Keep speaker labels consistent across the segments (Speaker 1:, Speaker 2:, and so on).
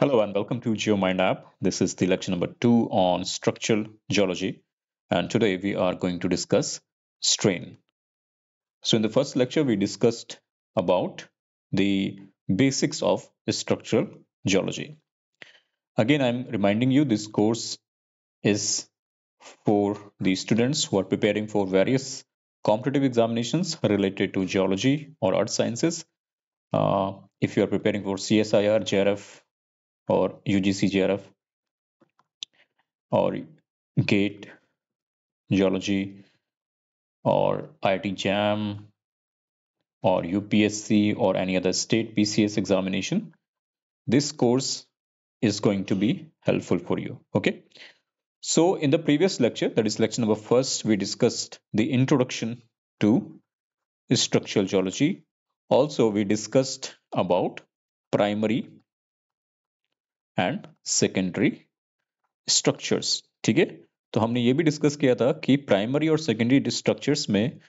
Speaker 1: Hello and welcome to GeoMind app. This is the lecture number two on structural geology. And today we are going to discuss strain. So in the first lecture, we discussed about the basics of structural geology. Again, I'm reminding you this course is for the students who are preparing for various competitive examinations related to geology or earth sciences. Uh, if you are preparing for CSIR, JRF, or UGC GRF or GATE, Geology, or IIT JAM, or UPSC, or any other state PCS examination, this course is going to be helpful for you. Okay. So in the previous lecture, that is lecture number first, we discussed the introduction to structural geology. Also, we discussed about primary and secondary structures ठीक है तो हमने ये भी discuss किया था कि primary और सेकेंडरी स्ट्रक्चर्स में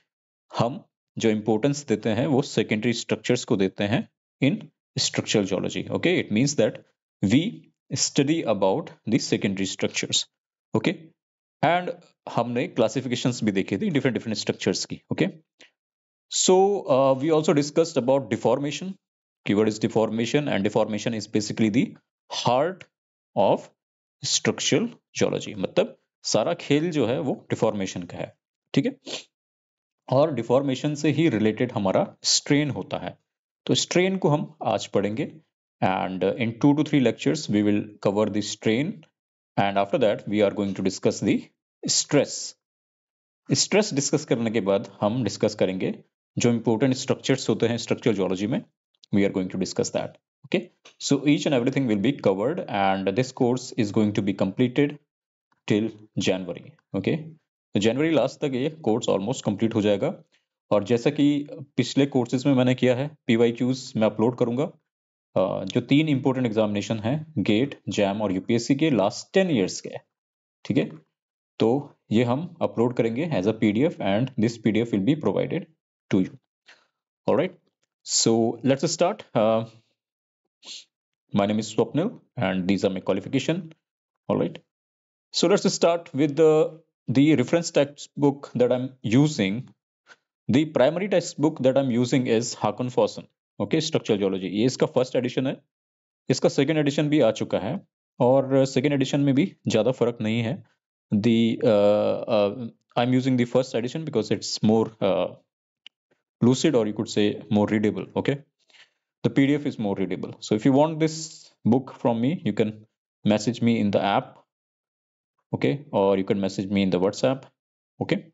Speaker 1: हम जो इंपोर्टेंस देते हैं वो सेकेंडरी स्ट्रक्चर्स को देते हैं in structural geology okay it means that we study about the secondary structures okay and हमने क्लासिफिकेशन भी देखे थे डिफरेंट डिफरेंट स्ट्रक्चर्स की okay so we also discussed about deformation key word is deformation and deformation is basically the heart of structural geology मतलब सारा खेल जो है वो डिफॉर्मेशन का है ठीक है और डिफॉर्मेशन से ही रिलेटेड हमारा स्ट्रेन होता है तो स्ट्रेन को हम आज पढ़ेंगे and in two to three lectures we will cover the strain and after that we are going to discuss the stress stress discuss करने के बाद हम डिस्कस करेंगे जो इंपॉर्टेंट स्ट्रक्चर्स होते हैं स्ट्रक्चरल जोलॉजी में we are going to discuss that okay so each and everything will be covered and this course is going to be completed till January okay तो जनवरी लास्ट तक ये course almost complete हो जाएगा और जैसा कि पिछले कोर्सेज में मैंने किया है पी वाई क्यूज मैं अपलोड करूंगा जो तीन इंपॉर्टेंट एग्जामिनेशन हैं गेट जैम और यूपीएससी के लास्ट टेन ईयर्स के ठीक है तो ये हम अपलोड करेंगे as a PDF and this PDF will be provided to you alright so let's start My name is Swapnil and these are my qualification. All right. So let's start with the, the reference textbook that I'm using. The primary textbook that I'm using is Hakon Fossen. okay structural geology ye iska first edition hai iska second edition bhi aa chuka hai aur second edition mein bhi zyada farak nahi hai the uh, uh, i'm using the first edition because it's more uh, lucid or you could say more readable okay the PDF is more readable. So if you want this book from me, you can message me in the app, okay, or you can message me in the WhatsApp, okay.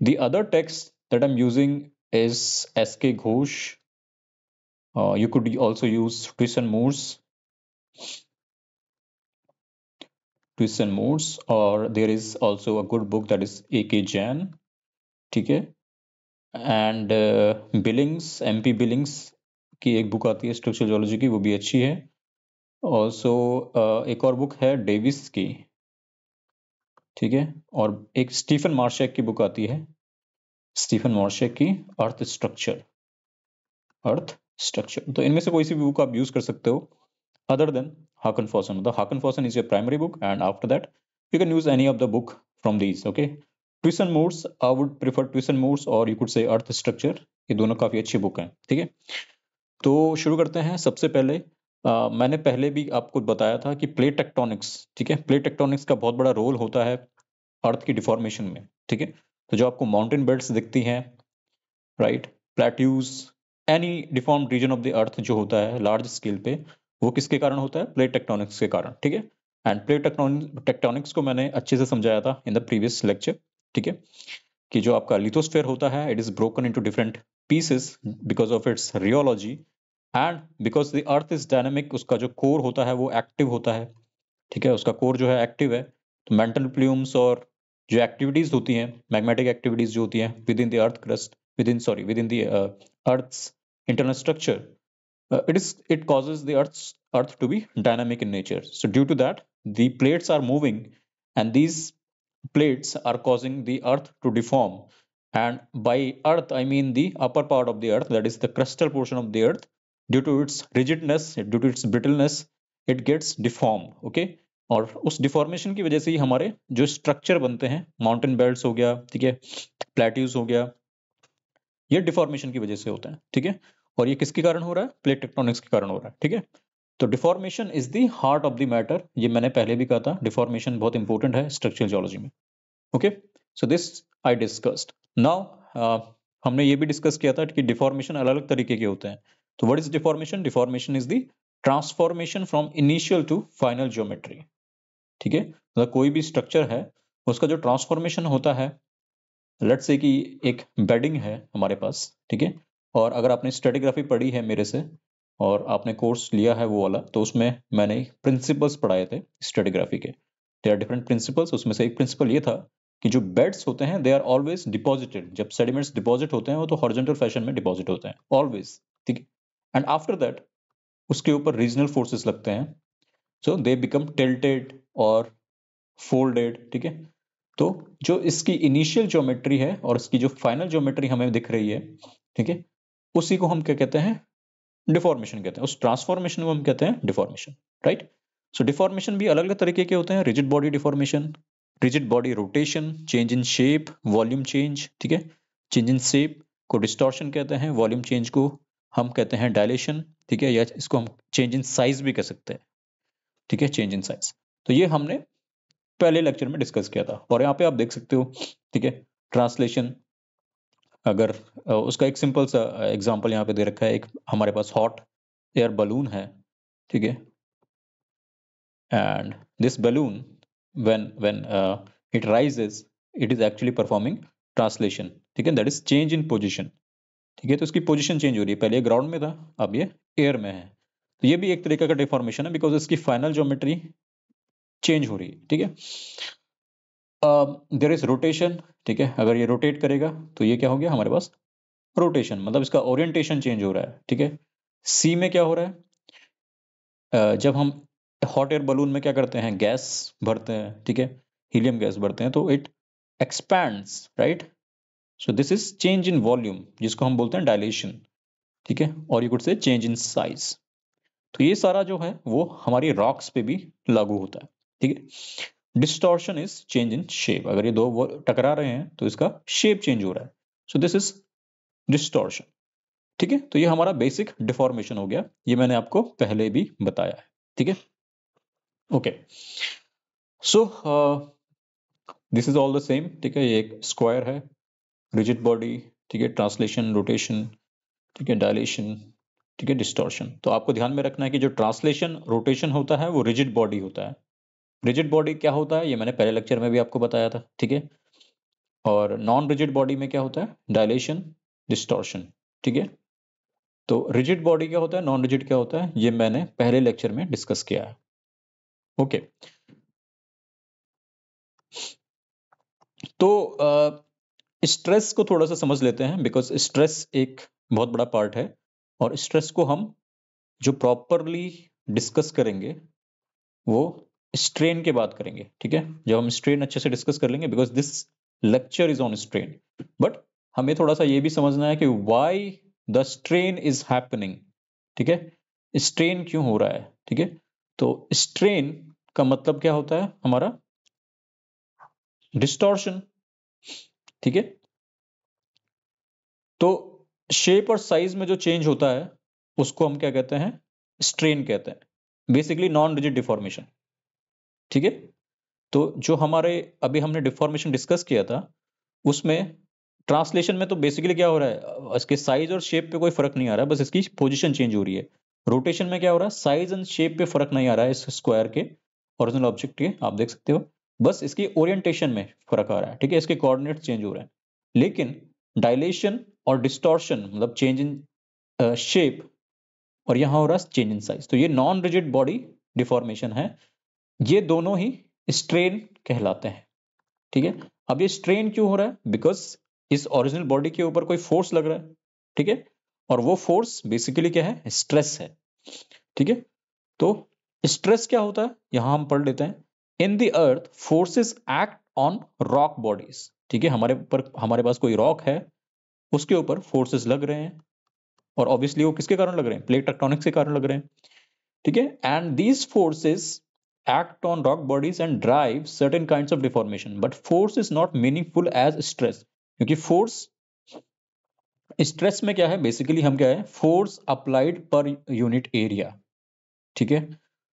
Speaker 1: The other text that I'm using is SK Ghosh. Uh, you could also use Twiss and Moors. Twists and Moors, or there is also a good book that is AK Jan, okay, and uh, Billings, MP Billings की एक book आती है structure zoology की वो भी अच्छी है और सो एक और बुक है डेविस की ठीक है और एक स्टीफन मार्शेक की बुक आती है स्टीफन मार्शेक की अर्थ स्ट्रक्चर अर्थ स्ट्रक्चर तो इनमें से कोई सी भी बुक आप यूज कर सकते हो other than Haakon Fossen the Haakon Fossen is your primary book and after that you can use any of the book from these okay Twiss and Moores I would prefer Twiss and Moores और you could say earth structure ये दोनों काफी अच्छी book हैं ठीक है तो शुरू करते हैं सबसे पहले आ, मैंने पहले भी आपको बताया था कि प्लेट टेक्टोनिक्स ठीक है प्लेट टेक्टोनिक्स का बहुत बड़ा रोल होता है अर्थ की डिफॉर्मेशन में ठीक है तो जो आपको माउंटेन बेल्ट्स दिखती हैं right plateaus any deform region of the earth जो होता है लार्ज स्केल पे वो किसके कारण होता है प्लेट टेक्टोनिक्स के कारण ठीक है एंड प्लेट टेक्टोनिक्स को मैंने अच्छे से समझाया था इन द प्रीवियस लेक्चर ठीक है कि जो आपका लिथोस्फेयर होता है it is broken into different pieces because of its rheology and because the earth is dynamic उसका जो कोर होता है वो एक्टिव होता है ठीक है उसका कोर जो है एक्टिव है तो मेंटल प्ल्यूम्स और जो एक्टिविटीज होती हैं मैग्नेटिक एक्टिविटीज जो होती हैं within the earth crust within sorry within the earth internal structure it is it causes the earth earth to be dynamic in nature so due to that the plates are moving and these plates are causing the earth to deform And by earth, I mean the upper part of the earth, that is the crustal portion of the earth. Due to its rigidness, due to its brittleness, it gets deformed. Okay. और उस deformation की वजह से ही हमारे जो structure बनते हैं mountain belt हो गया ठीक है प्लेट्यूज हो गया ये डिफॉर्मेशन की वजह से होते हैं ठीक है और ये किसके कारण हो रहा है प्लेट टेक्टोनिक्स के कारण हो रहा है ठीक है तो deformation is the heart of the matter ये मैंने पहले भी कहा था डिफॉर्मेशन बहुत इंपॉर्टेंट है स्ट्रक्चर जोलॉजी में okay so this I discussed now uh, हमने ये भी डिस्कस किया था कि डिफॉर्मेशन अलग अलग तरीके के होते हैं तो what is deformation deformation is the transformation from initial to final geometry ठीक है मतलब कोई भी स्ट्रक्चर है उसका जो ट्रांसफॉर्मेशन होता है लेट से कि एक बेडिंग है हमारे पास ठीक है और अगर आपने स्टेटिग्राफी पढ़ी है मेरे से और आपने कोर्स लिया है वो वाला तो उसमें मैंने प्रिंसिपल्स पढ़ाए थे स्टेटिग्राफी के देर आर डिफरेंट प्रिंसिपल्स उसमें से एक प्रिंसिपल ये था कि जो बेड्स होते हैं दे आर ऑलवेज डिपॉजिटेड जब सेडिमेंट्स डिपॉजिट होते हैं वो तो हॉर्जेंटल फैशन में डिपॉजिट होते हैं ऑलवेज ठीक एंड आफ्टर दैट उसके ऊपर रीजनल फोर्सेस लगते हैं सो दे बिकम टेल्टेड और फोल्डेड ठीक है तो जो इसकी इनिशियल ज्योमेट्री है और इसकी जो फाइनल ज्योमेट्री हमें दिख रही है ठीक है उसी को हम क्या कहते हैं डिफॉर्मेशन कहते हैं उस ट्रांसफॉर्मेशन को हम कहते हैं डिफॉर्मेशन राइट सो डिफॉर्मेशन भी अलग अलग तरीके के होते हैं rigid body deformation rigid body rotation change in shape volume change ठीक है चेंज इन शेप को डिस्टॉर्शन कहते हैं वॉल्यूम चेंज को हम कहते हैं डायलेशन ठीक है या इसको हम चेंज इन साइज भी कह सकते हैं ठीक है चेंज इन साइज तो ये हमने पहले लेक्चर में डिस्कस किया था और यहाँ पे आप देख सकते हो ठीक है ट्रांसलेशन अगर उसका एक सिंपल सा एग्जाम्पल यहाँ पे दे रखा है एक हमारे पास हॉट एयर बलून है ठीक है and this balloon when when uh, it rises it is actually performing translation ठीक है that is change in position ठीक है तो इसकी पोजिशन चेंज हो रही है पहले ग्राउंड में था अब ये एयर में है तो ये भी एक तरीके का डिफॉर्मेशन है बिकॉज इसकी फाइनल ज्योमेट्री चेंज हो रही है ठीक है देर इज रोटेशन ठीक है अगर ये रोटेट करेगा तो ये क्या हो गया हमारे पास रोटेशन मतलब इसका ओरिएंटेशन चेंज हो रहा है ठीक है सी में क्या हो रहा है uh, जब हम हॉट एयर बलून में क्या करते हैं गैस भरते हैं ठीक है हीलियम गैस भरते हैं तो it expand right so this is change in volume जिसको हम बोलते हैं डायलेशन ठीक है और you could say change in size तो ये सारा जो है वो हमारी रॉक्स पे भी लागू होता है ठीक है distortion is change in shape अगर ये दो टकरा रहे हैं तो इसका शेप चेंज हो रहा है सो दिस इज डिस्टॉर्शन ठीक है तो ये हमारा बेसिक डिफॉर्मेशन हो गया ये मैंने आपको पहले भी बताया है ठीक है okay so this is all the same ठीक है ये एक स्क्वायर है रिजिड बॉडी ठीक है ट्रांसलेशन रोटेशन ठीक है डायलेशन ठीक है डिस्टॉर्शन तो आपको ध्यान में रखना है कि जो ट्रांसलेशन रोटेशन होता है वो रिजिड बॉडी होता है रिजिड बॉडी क्या होता है ये मैंने पहले लेक्चर में भी आपको बताया था ठीक है और नॉन रिजिड बॉडी में क्या होता है डायलेशन डिस्टॉर्शन ठीक है तो रिजिड बॉडी क्या होता है नॉन रिजिड क्या होता है ये मैंने पहले लेक्चर में डिस्कस किया है ओके तो स्ट्रेस को थोड़ा सा समझ लेते हैं बिकॉज स्ट्रेस एक बहुत बड़ा पार्ट है और स्ट्रेस को हम जो प्रॉपरली डिस्कस करेंगे वो स्ट्रेन के बाद करेंगे ठीक है जब हम स्ट्रेन अच्छे से डिस्कस कर लेंगे because this lecture is on strain but हमें थोड़ा सा ये भी समझना है कि why the strain is happening ठीक है स्ट्रेन क्यों हो रहा है ठीक है तो स्ट्रेन का मतलब क्या होता है हमारा डिस्टॉर्शन ठीक है तो शेप और साइज में जो चेंज होता है उसको हम क्या कहते हैं स्ट्रेन कहते हैं बेसिकली नॉन रिजिड डिफॉर्मेशन ठीक है तो जो हमारे अभी हमने डिफॉर्मेशन डिस्कस किया था उसमें ट्रांसलेशन में तो बेसिकली क्या हो रहा है इसके साइज और शेप पे कोई फर्क नहीं आ रहा है बस इसकी पोजीशन चेंज हो रही है रोटेशन में क्या हो रहा है साइज एंड शेप पे फर्क नहीं आ रहा है इस स्क्वायर के ओरिजिनल ऑब्जेक्ट के आप देख सकते हो बस इसके ओरिएंटेशन में फर्क आ रहा है ठीक है इसके कोऑर्डिनेट्स चेंज हो रहे हैं लेकिन डायलेशन और डिस्टॉर्शन मतलब चेंज इन शेप और यहाँ हो रहा है चेंज इन साइज तो ये नॉन रिजिड बॉडी डिफॉर्मेशन है ये दोनों ही स्ट्रेन कहलाते हैं ठीक है अब ये स्ट्रेन क्यों हो रहा है बिकॉज इस ओरिजिनल बॉडी के ऊपर कोई फोर्स लग रहा है ठीक है और वो फोर्स बेसिकली क्या है स्ट्रेस है ठीक है तो स्ट्रेस क्या होता है यहां हम पढ़ लेते हैं in the earth forces act on rock bodies ठीक है हमारे ऊपर हमारे पास कोई रॉक है उसके ऊपर फोर्सेस लग रहे हैं और ऑब्वियसली वो किसके कारण लग रहे हैं प्लेट टेक्टोनिक्स के कारण लग रहे हैं ठीक है and these forces act on rock bodies and drive certain kind of deformation but force is not meaningful as stress क्योंकि फोर्स स्ट्रेस में क्या है बेसिकली हम क्या है force applied per unit area ठीक है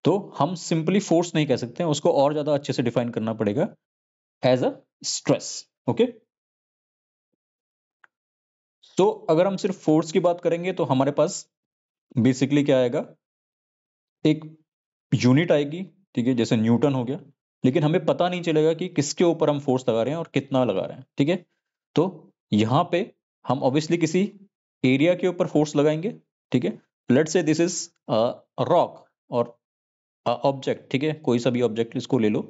Speaker 1: तो हम सिंपली फोर्स नहीं कह सकते हैं उसको और ज्यादा अच्छे से डिफाइन करना पड़ेगा एज अ स्ट्रेस ओके तो अगर हम सिर्फ फोर्स की बात करेंगे तो हमारे पास बेसिकली क्या आएगा एक यूनिट आएगी ठीक है जैसे न्यूटन हो गया लेकिन हमें पता नहीं चलेगा कि किसके ऊपर हम फोर्स लगा रहे हैं और कितना लगा रहे हैं ठीक है तो यहां पे हम ऑब्वियसली किसी एरिया के ऊपर फोर्स लगाएंगे ठीक है let say this is rock और ऑब्जेक्ट ठीक है कोई सा भी ऑब्जेक्ट इसको ले लो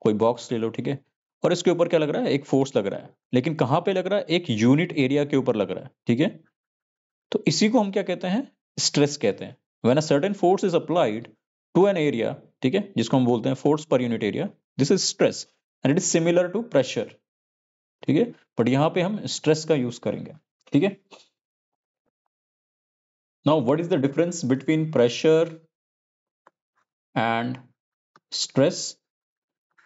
Speaker 1: कोई बॉक्स ले लो ठीक है और इसके ऊपर क्या लग रहा है एक फोर्स लग रहा है लेकिन कहाँ पे लग रहा है एक यूनिट एरिया के ऊपर लग रहा है ठीक है तो इसी को हम क्या कहते हैं स्ट्रेस कहते हैं when a certain force is applied to an area ठीक है जिसको हम बोलते हैं force per unit area this is stress and it is similar to pressure ठीक है बट यहां पे हम स्ट्रेस का यूज करेंगे ठीक है now what is the difference between pressure and stress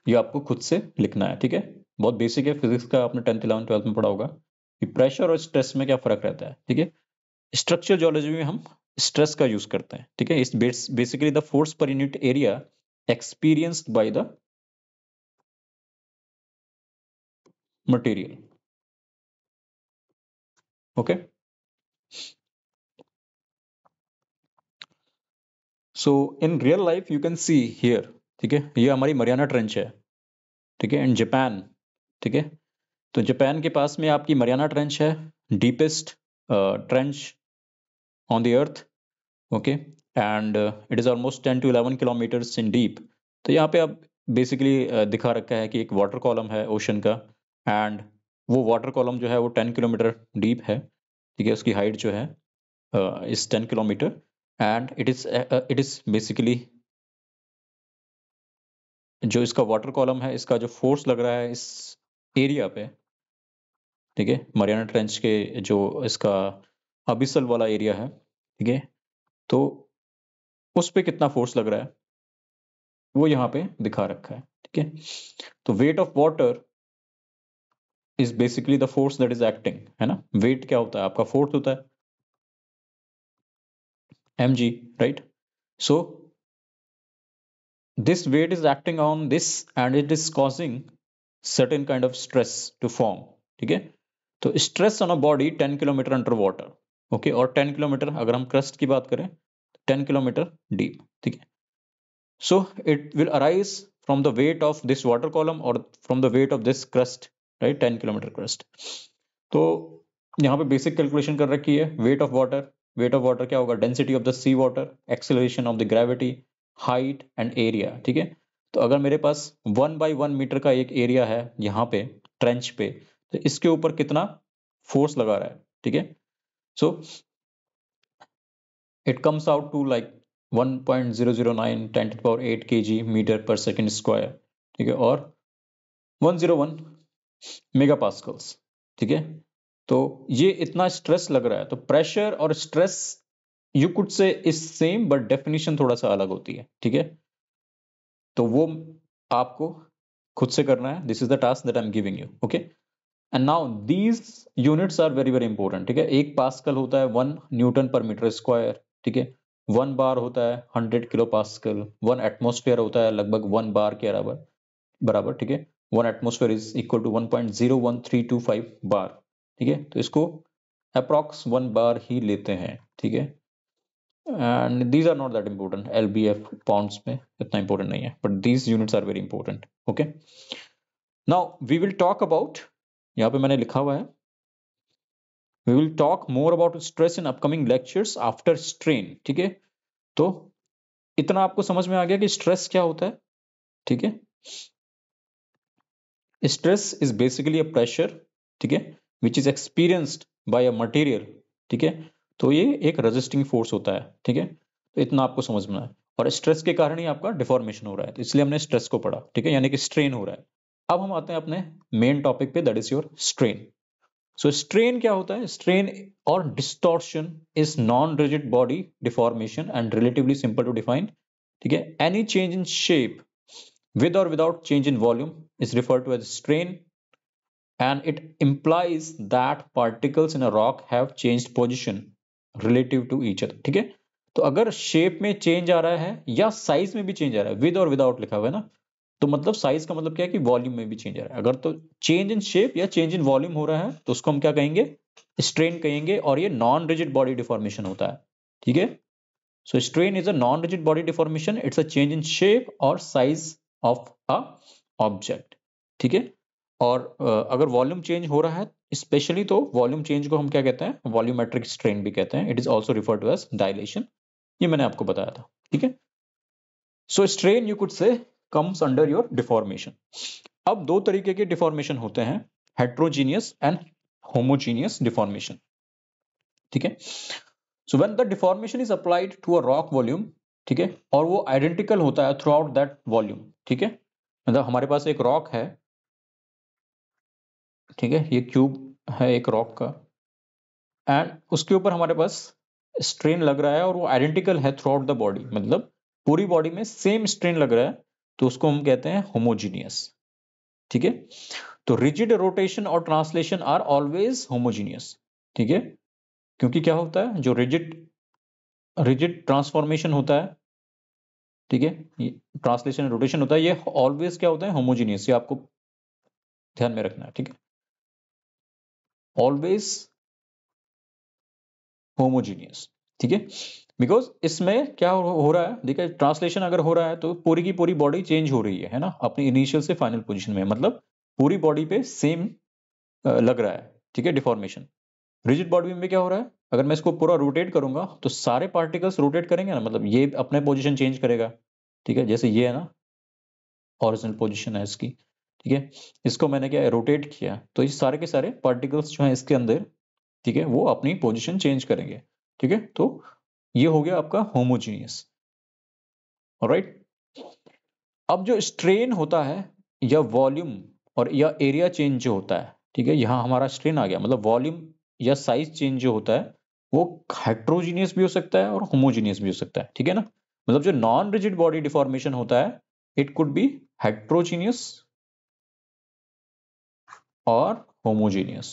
Speaker 1: ये आपको खुद से लिखना है ठीक है बहुत बेसिक है फिजिक्स का आपने टेंथ इलेवन ट्वेल्थ में पढ़ा होगा कि प्रेशर और स्ट्रेस में क्या फर्क रहता है ठीक है स्ट्रक्चर जोलॉजी में हम स्ट्रेस का यूज करते हैं ठीक है is basically the force per unit area experienced by the
Speaker 2: material okay
Speaker 1: so in real life you can see here ठीक है ये हमारी मरियाना ट्रेंच है ठीक है एंड जापान ठीक है तो जापान के पास में आपकी मरियाना ट्रेंच है deepest trench on the earth okay and it is almost ten to eleven kilometers in deep तो यहाँ पे आप बेसिकली uh, दिखा रखा है कि एक वाटर कॉलम है ओशन का एंड वो वाटर कॉलम जो है वो टेन किलोमीटर डीप है ठीक है उसकी हाइट जो है is ten kilometre and it is it is basically जो इसका वाटर कॉलम है इसका जो फोर्स लग रहा है इस एरिया पे ठीक है मरियाना ट्रेंच के जो इसका अबिसल वाला एरिया है ठीक है तो उस पर कितना फोर्स लग रहा है वो यहाँ पे दिखा रखा है ठीक है तो weight of water is basically the force that is acting है ना वेट क्या होता है आपका फोर्स होता है M G right so this weight is acting on this and it is causing certain kind of stress to form ठीक है तो stress on a body ten kilometre under water okay और टेन किलोमीटर अगर हम crust की बात करें ten kilometre deep ठीक है so it will arise from the weight of this water column और from the weight of this crust right ten kilometre crust तो यहाँ पे बेसिक कैलकुलेशन कर रखी है weight of water weight of water क्या होगा density of the sea water acceleration of the gravity height and area ठीक है तो अगर मेरे पास वन बाई वन मीटर का एक एरिया है यहाँ पे ट्रेंच पे तो इसके ऊपर कितना फोर्स लगा रहा है ठीक है so it comes out to like 1.009 10 power 8 kg metre per second square ठीक है और 101 मेगा पास्कल्स ठीक है तो ये इतना स्ट्रेस लग रहा है तो प्रेशर और stress you could say is same but definition थोड़ा सा अलग होती है ठीक है तो वो आपको खुद से करना है this is the task that I am giving you okay and now these units are very very important ठीक है एक पास्कल होता है one newton per metre square ठीक है वन बार होता है hundred kilo pascal one atmosphere होता है लगभग वन बार के बराबर बराबर ठीक है one atmosphere is equal to one one point zero three two five bar ठीक है तो इसको अप्रॉक्स वन बार ही लेते हैं ठीक है and these are not that important L B F pound में इतना इंपॉर्टेंट नहीं है but these units are very important okay now we will talk about यहाँ पे मैंने लिखा हुआ है we will talk more about stress in upcoming lectures after strain ठीक है तो इतना आपको समझ में आ गया कि स्ट्रेस क्या होता है ठीक है stress is basically a pressure ठीक है which is experienced by a material ठीक है तो ये एक रजिस्टिंग फोर्स होता है ठीक है तो इतना आपको समझना है और स्ट्रेस के कारण ही आपका डिफॉर्मेशन हो रहा है तो इसलिए हमने स्ट्रेस को पढ़ा ठीक है यानी कि स्ट्रेन हो रहा है अब हम आते हैं अपने मेन टॉपिक पे that is your strain so strain क्या होता है स्ट्रेन और distortion is non rigid body deformation and relatively simple to define ठीक है any change in shape with और without change in volume is referred to as strain and it implies that particles in a rock have changed position relative to each other ठीक है तो अगर shape में change आ रहा है या size में भी चेंज आ रहा है विद और विदाउट लिखा हुआ है ना तो मतलब साइज का मतलब क्या है कि वॉल्यूम में भी चेंज आ रहा है अगर तो चेंज इन शेप या चेंज इन वॉल्यूम हो रहा है तो उसको हम क्या कहेंगे स्ट्रेन कहेंगे और ये नॉन रिजिड बॉडी डिफॉर्मेशन होता है ठीक है so strain is a non rigid body deformation it's a change in shape और साइज ऑफ अ ऑब्जेक्ट ठीक है और अगर वॉल्यूम चेंज हो रहा है स्पेशली तो वॉल्यूम चेंज को हम क्या कहते हैं वॉल्यूमेट्रिक स्ट्रेन भी कहते हैं it is also refer to as dilation ये मैंने आपको बताया था ठीक है so strain you could say comes under your deformation अब दो तरीके के डिफॉर्मेशन होते हैं हेट्रोजीनियस एंड होमोजीनियस डिफॉर्मेशन ठीक है so when the deformation is applied to a rock volume ठीक है और वो आइडेंटिकल होता है थ्रू आउट दैट वॉल्यूम ठीक है मतलब हमारे पास एक रॉक है ठीक है ये क्यूब है एक रॉक का एंड उसके ऊपर हमारे पास स्ट्रेन लग रहा है और वो आइडेंटिकल है थ्रू आउट द बॉडी मतलब पूरी बॉडी में सेम स्ट्रेन लग रहा है तो उसको हम कहते हैं होमोजीनियस ठीक है तो रिजिड रोटेशन और ट्रांसलेशन आर ऑलवेज होमोजीनियस ठीक है क्योंकि क्या होता है जो रिजिड रिजिड ट्रांसफॉर्मेशन होता है ठीक है ट्रांसलेशन रोटेशन होता है ये ऑलवेज क्या होता है होमोजीनियस ये आपको
Speaker 3: ध्यान में रखना है ठीक है ऑलवेज
Speaker 1: होमोजीनियस ठीक है बिकॉज इसमें क्या हो रहा है देखिए ट्रांसलेशन अगर हो रहा है तो पूरी की पूरी बॉडी चेंज हो रही है है ना अपनी इनिशियल से फाइनल पोजिशन में मतलब पूरी बॉडी पे सेम लग रहा है ठीक है डिफॉर्मेशन रिजिड बॉडी में क्या हो रहा है अगर मैं इसको पूरा रोटेट करूंगा तो सारे पार्टिकल्स रोटेट करेंगे ना मतलब ये अपने पोजिशन चेंज करेगा ठीक है जैसे ये है ना ऑरिजिनल पोजिशन है इसकी ठीक है इसको मैंने क्या रोटेट किया तो ये सारे के सारे पार्टिकल्स जो हैं इसके अंदर ठीक है वो अपनी पोजिशन चेंज करेंगे ठीक है तो ये हो गया आपका होमोजीनियस राइट अब जो स्ट्रेन होता है या वॉल्यूम और या एरिया चेंज जो होता है ठीक है यहाँ हमारा स्ट्रेन आ गया मतलब वॉल्यूम या साइज चेंज जो होता है वो हाइड्रोजीनियस भी हो सकता है और होमोजीनियस भी हो सकता है ठीक है ना मतलब जो नॉन रिजिड बॉडी डिफॉर्मेशन होता है इट कुड बी हाइड्रोजीनियस और
Speaker 3: होमोजीनियस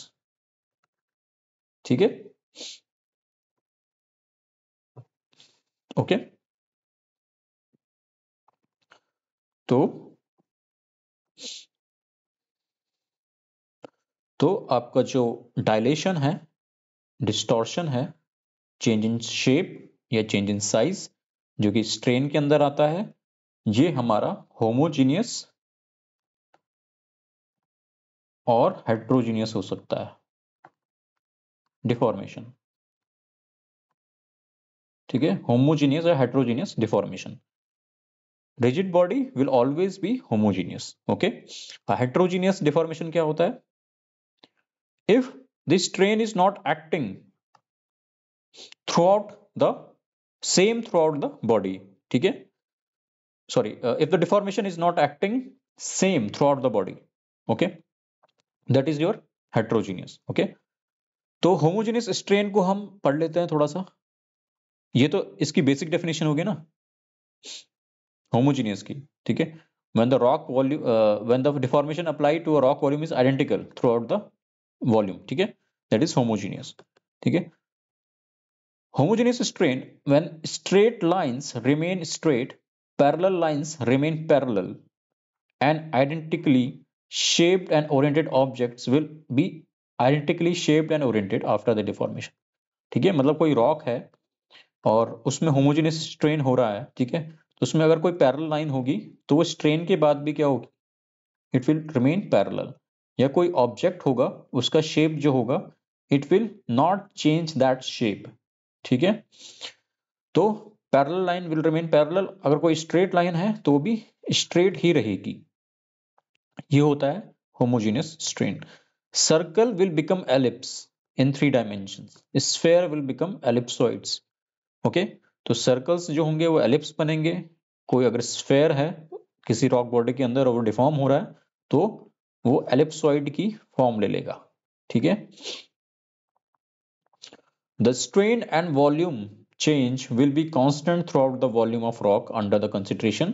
Speaker 1: ठीक है
Speaker 2: ओके
Speaker 3: तो
Speaker 1: तो आपका जो डायलेशन है डिस्टॉर्शन है चेंज इन शेप या चेंज इन साइज जो कि स्ट्रेन के अंदर आता है ये हमारा होमोजीनियस
Speaker 3: और हेट्रोजीनियस हो सकता है डिफॉर्मेशन ठीक है होमोजीनियस या heterogeneous deformation
Speaker 1: rigid body will always be homogeneous okay heterogeneous deformation क्या होता है if this train is not acting throughout the same throughout the body okay sorry uh, if the deformation is not acting same throughout the body okay that is your heterogeneous okay तो homogeneous strain को हम पढ़ लेते हैं थोड़ा सा ये तो इसकी बेसिक डेफिनेशन होगी ना होमोजेनियस की ठीक है when the rock volume uh, when the deformation applied to a rock is identical throughout the volume ठीक है दैट इज होमोजीनियस ठीक है homogeneous strain when straight lines remain straight parallel lines remain parallel and identically shaped and oriented objects will be identically shaped and oriented after the deformation ठीक है मतलब कोई rock है और उसमें होमोजीनियस स्ट्रेन हो रहा है ठीक है तो उसमें अगर कोई पैरल लाइन होगी तो वो स्ट्रेन के बाद भी क्या होगी इट विल रिमेन पैरल या कोई ऑब्जेक्ट होगा उसका शेप जो होगा it will not change that shape ठीक है तो parallel line will remain parallel अगर कोई स्ट्रेट लाइन है तो भी स्ट्रेट ही रहेगी ये होता है homogeneous strain circle will become ellipse in three dimension sphere will become ellipsoids okay तो सर्कल्स जो होंगे वो एलिप्स बनेंगे कोई अगर स्फेयर है किसी रॉक बॉडी के अंदर और डिफॉर्म हो रहा है तो वो एलिप्सॉइड की फॉर्म ले लेगा ठीक है the strain and volume change will be constant throughout the volume of rock under the concentration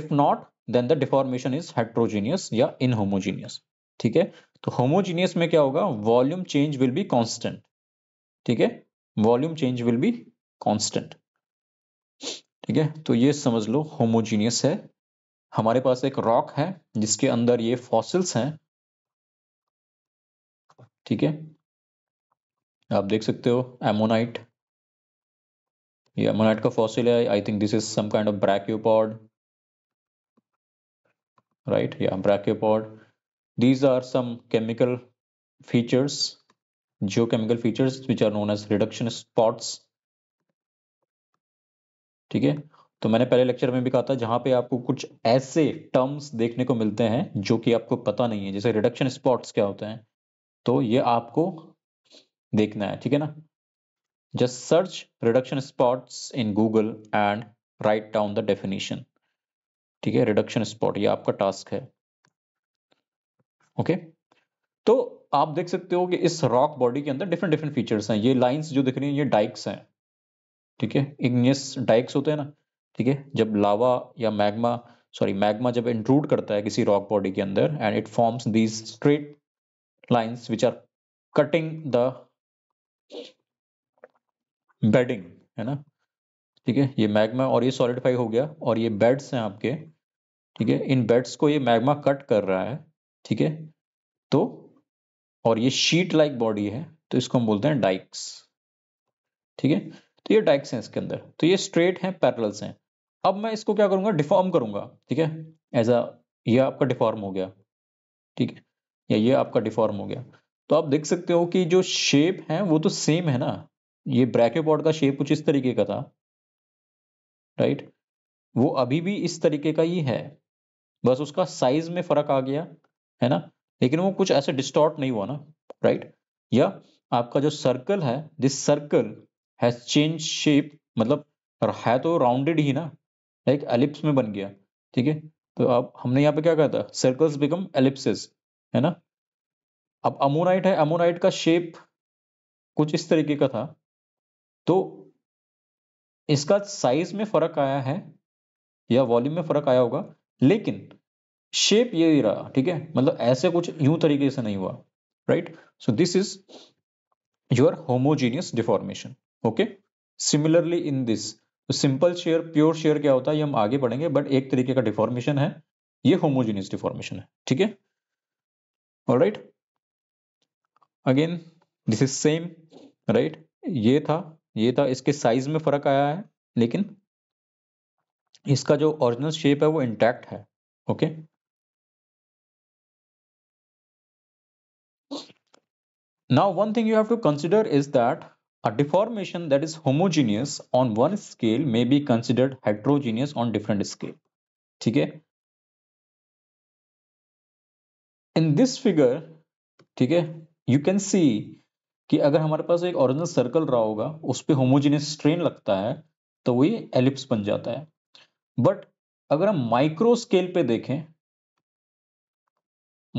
Speaker 1: if not then the deformation is heterogeneous या इनहोमोजीनियस ठीक है तो होमोजीनियस में क्या होगा volume change will be constant ठीक है volume change will be constant ठीक है तो ये समझ लो होमोजीनियस है हमारे पास एक रॉक है जिसके अंदर ये फॉसिल्स हैं ठीक है आप देख सकते हो एमोनाइट ये एमोनाइट का फॉसिल है I think this is some kind of brachiopod right या brachiopod these are some chemical features जो chemical features which are known as reduction spots ठीक है तो मैंने पहले लेक्चर में भी कहा था जहां पे आपको कुछ ऐसे टर्म्स देखने को मिलते हैं जो कि आपको पता नहीं है जैसे रिडक्शन स्पॉट्स क्या होते हैं तो ये आपको देखना है ठीक है ना just search reduction spots in Google and write down the definition ठीक है रिडक्शन स्पॉट ये आपका टास्क है ओके तो आप देख सकते हो कि इस रॉक बॉडी के अंदर डिफरेंट डिफरेंट फीचर्स हैं ये लाइंस जो दिख रही हैं ये डाइक्स हैं ठीक है इग्नियस डाइक्स होते हैं ना ठीक है जब लावा या मैग्मा सॉरी मैग्मा जब इंट्रूड करता है किसी रॉक बॉडी के अंदर and it forms these straight lines which are cutting the bedding है ना ठीक है ये मैग्मा और ये सॉलिडिफाई हो गया और ये बेड्स हैं आपके ठीक है इन बेड्स को ये मैग्मा कट कर रहा है ठीक है तो और ये शीट लाइक बॉडी है तो इसको हम बोलते हैं डाइक्स ठीक है तो ये डाइक्स हैं इसके अंदर तो ये स्ट्रेट हैं पैरल्स हैं अब मैं इसको क्या करूंगा डिफॉर्म करूंगा ठीक है एज अ ये आपका डिफॉर्म हो गया ठीक है या ये आपका डिफॉर्म हो गया तो आप देख सकते हो कि जो शेप है वो तो सेम है ना ये ब्रैकेपॉड का शेप कुछ इस तरीके का था राइट वो अभी भी इस तरीके का ही है बस उसका साइज में फर्क आ गया है ना लेकिन वो कुछ ऐसे डिस्टॉर्ट नहीं हुआ ना राइट या आपका जो सर्कल है this circle has change shape मतलब है तो राउंडेड ही ना एक एलिप्स में बन गया ठीक है तो अब हमने यहाँ पे क्या कहा था सर्कल्स बिकम एलिप्सिस है ना अब अमोनाइट है अमोनाइट का शेप कुछ इस तरीके का था तो इसका साइज में फर्क आया है या वॉल्यूम में फर्क आया होगा लेकिन शेप ये ही रहा ठीक है मतलब ऐसे कुछ यूं तरीके से नहीं हुआ right so this is your homogeneous deformation okay similarly in this simple shear pure shear क्या होता है ये हम आगे बढ़ेंगे बट एक तरीके का डिफॉर्मेशन है ये होमोजीनियस डिफॉर्मेशन है ठीक है alright again this is same right ये था ये था इसके साइज में फर्क आया है लेकिन इसका जो ओरिजिनल शेप है वो इंटैक्ट है okay now one thing you have to consider is that A deformation that is homogeneous on one scale may be considered heterogeneous on different scale. ठीक है इन दिस फिगर ठीक है you can सी कि अगर हमारे पास एक original circle रहा होगा उस पर होमोजीनियस स्ट्रेन लगता है तो वही एलिप्स बन जाता है बट अगर हम माइक्रो स्केल पे देखें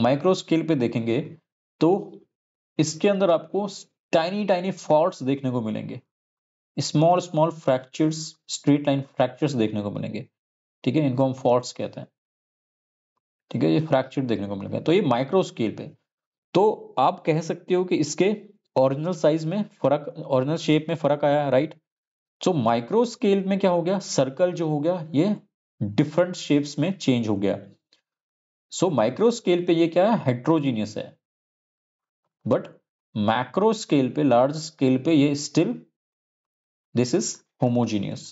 Speaker 1: माइक्रो स्केल पे देखेंगे तो इसके अंदर आपको टाइनी टाइनी फॉल्ट देखने को मिलेंगे small small fractures straight line fractures देखने को मिलेंगे ठीक है इनको हम फॉल्ट कहते हैं ठीक है ये फ्रैक्चर देखने को मिलेगा तो ये माइक्रो स्केल पे तो आप कह सकते हो कि इसके ओरिजिनल साइज में फर्क ओरिजिनल शेप में फर्क आया राइट सो माइक्रो स्केल में क्या हो गया सर्कल जो हो गया ये डिफरेंट शेप्स में चेंज हो गया सो माइक्रो स्केल पे ये क्या है हेट्रोजीनियस है बट मैक्रो स्केल पे लार्ज स्केल पे ये still this is homogeneous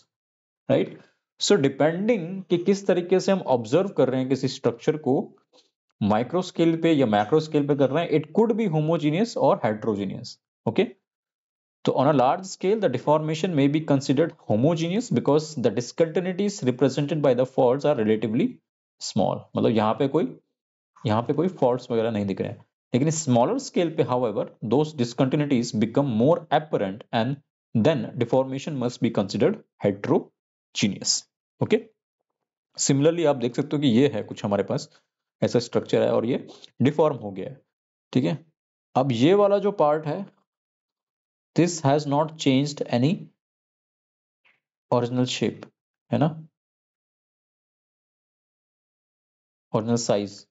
Speaker 1: right so depending कि किस तरीके से हम ऑब्जर्व कर रहे हैं किसी स्ट्रक्चर को माइक्रो स्केल पे या मैक्रो स्केल पे कर रहे हैं इट कुड बी होमोजीनियस और हाइड्रोजीनियस ओके तो on a large scale the deformation may be considered homogeneous because the discontinuities represented by the fault are relatively small मतलब यहाँ पे कोई यहाँ पे कोई फॉल्ट वगैरह नहीं दिख रहे हैं लेकिन स्मॉलर स्केल पे however discontinuities become more apparent and then deformation must be considered heterogeneous okay similarly आप देख सकते हो कि ये है कुछ हमारे पास ऐसा स्ट्रक्चर है और ये डिफॉर्म हो गया है ठीक है अब ये वाला जो पार्ट है this has not changed any original shape है ना ओरिजिनल साइज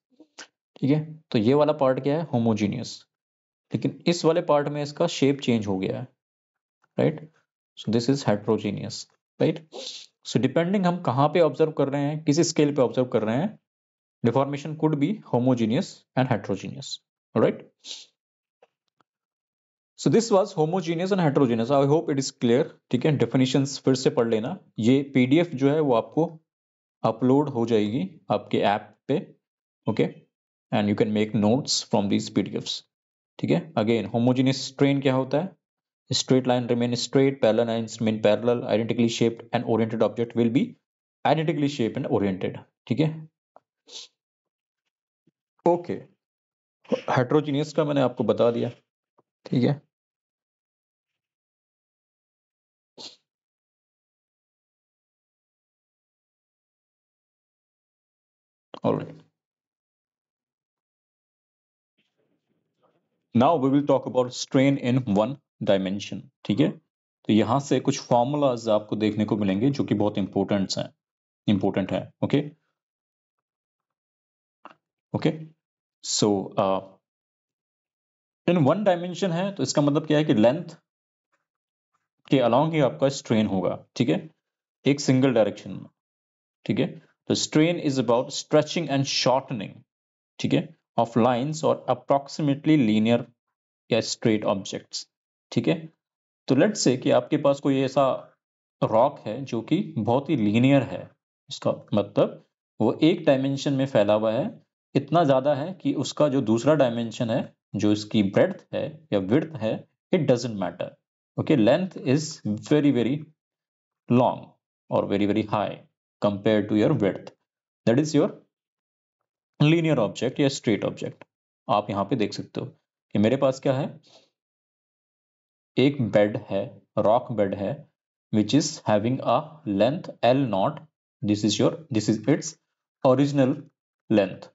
Speaker 1: ठीक है तो ये वाला पार्ट क्या है होमोजीनियस लेकिन इस वाले पार्ट में इसका शेप चेंज हो गया है right so this is heterogeneous right so depending हम कहाँ पे ऑब्जर्व कर रहे हैं किस स्केल पे ऑब्जर्व कर रहे हैं deformation could be homogeneous and heterogeneous right so this was homogeneous and heterogeneous I hope it is clear ठीक है डेफिनेशन फिर से पढ़ लेना ये पी जो है वो आपको अपलोड हो जाएगी आपके ऐप पे okay okay? And you can make notes from these P D Fs ठीक है अगेन होमोजीनियस स्ट्रेन क्या होता है straight line remain straight parallel line remain parallel identically shaped and oriented object will be identically shape and oriented ठीक है okay हाइड्रोजीनियस का मैंने आपको बता दिया
Speaker 2: ठीक है
Speaker 3: All right.
Speaker 1: Now we will talk about strain in one dimension ठीक है तो यहां से कुछ फॉर्मूलाज आपको देखने को मिलेंगे जो कि बहुत इंपॉर्टेंट हैं इंपॉर्टेंट है
Speaker 3: okay okay so
Speaker 1: in one dimension है तो इसका मतलब क्या है कि लेंथ के अलॉन्ग ही आपका स्ट्रेन होगा ठीक है एक सिंगल डायरेक्शन में ठीक है तो strain is about stretching and shortening ठीक है ऑफ लाइन्स और अप्रॉक्सीमेटली लीनियर या स्ट्रेट ऑब्जेक्ट्स ठीक है तो लेट से कि आपके पास कोई ऐसा रॉक है जो कि बहुत ही लीनियर है इसका मतलब वो एक डायमेंशन में फैला हुआ है इतना ज़्यादा है कि उसका जो दूसरा डायमेंशन है जो इसकी ब्रेथ है या विर्थ है it doesn't matter okay length is very very long और very very high compare to your width that is your linear object या स्ट्रेट ऑब्जेक्ट आप यहाँ पे देख सकते हो कि मेरे पास क्या है एक बेड है रॉक बेड है which is having a length L not this is your this is its original length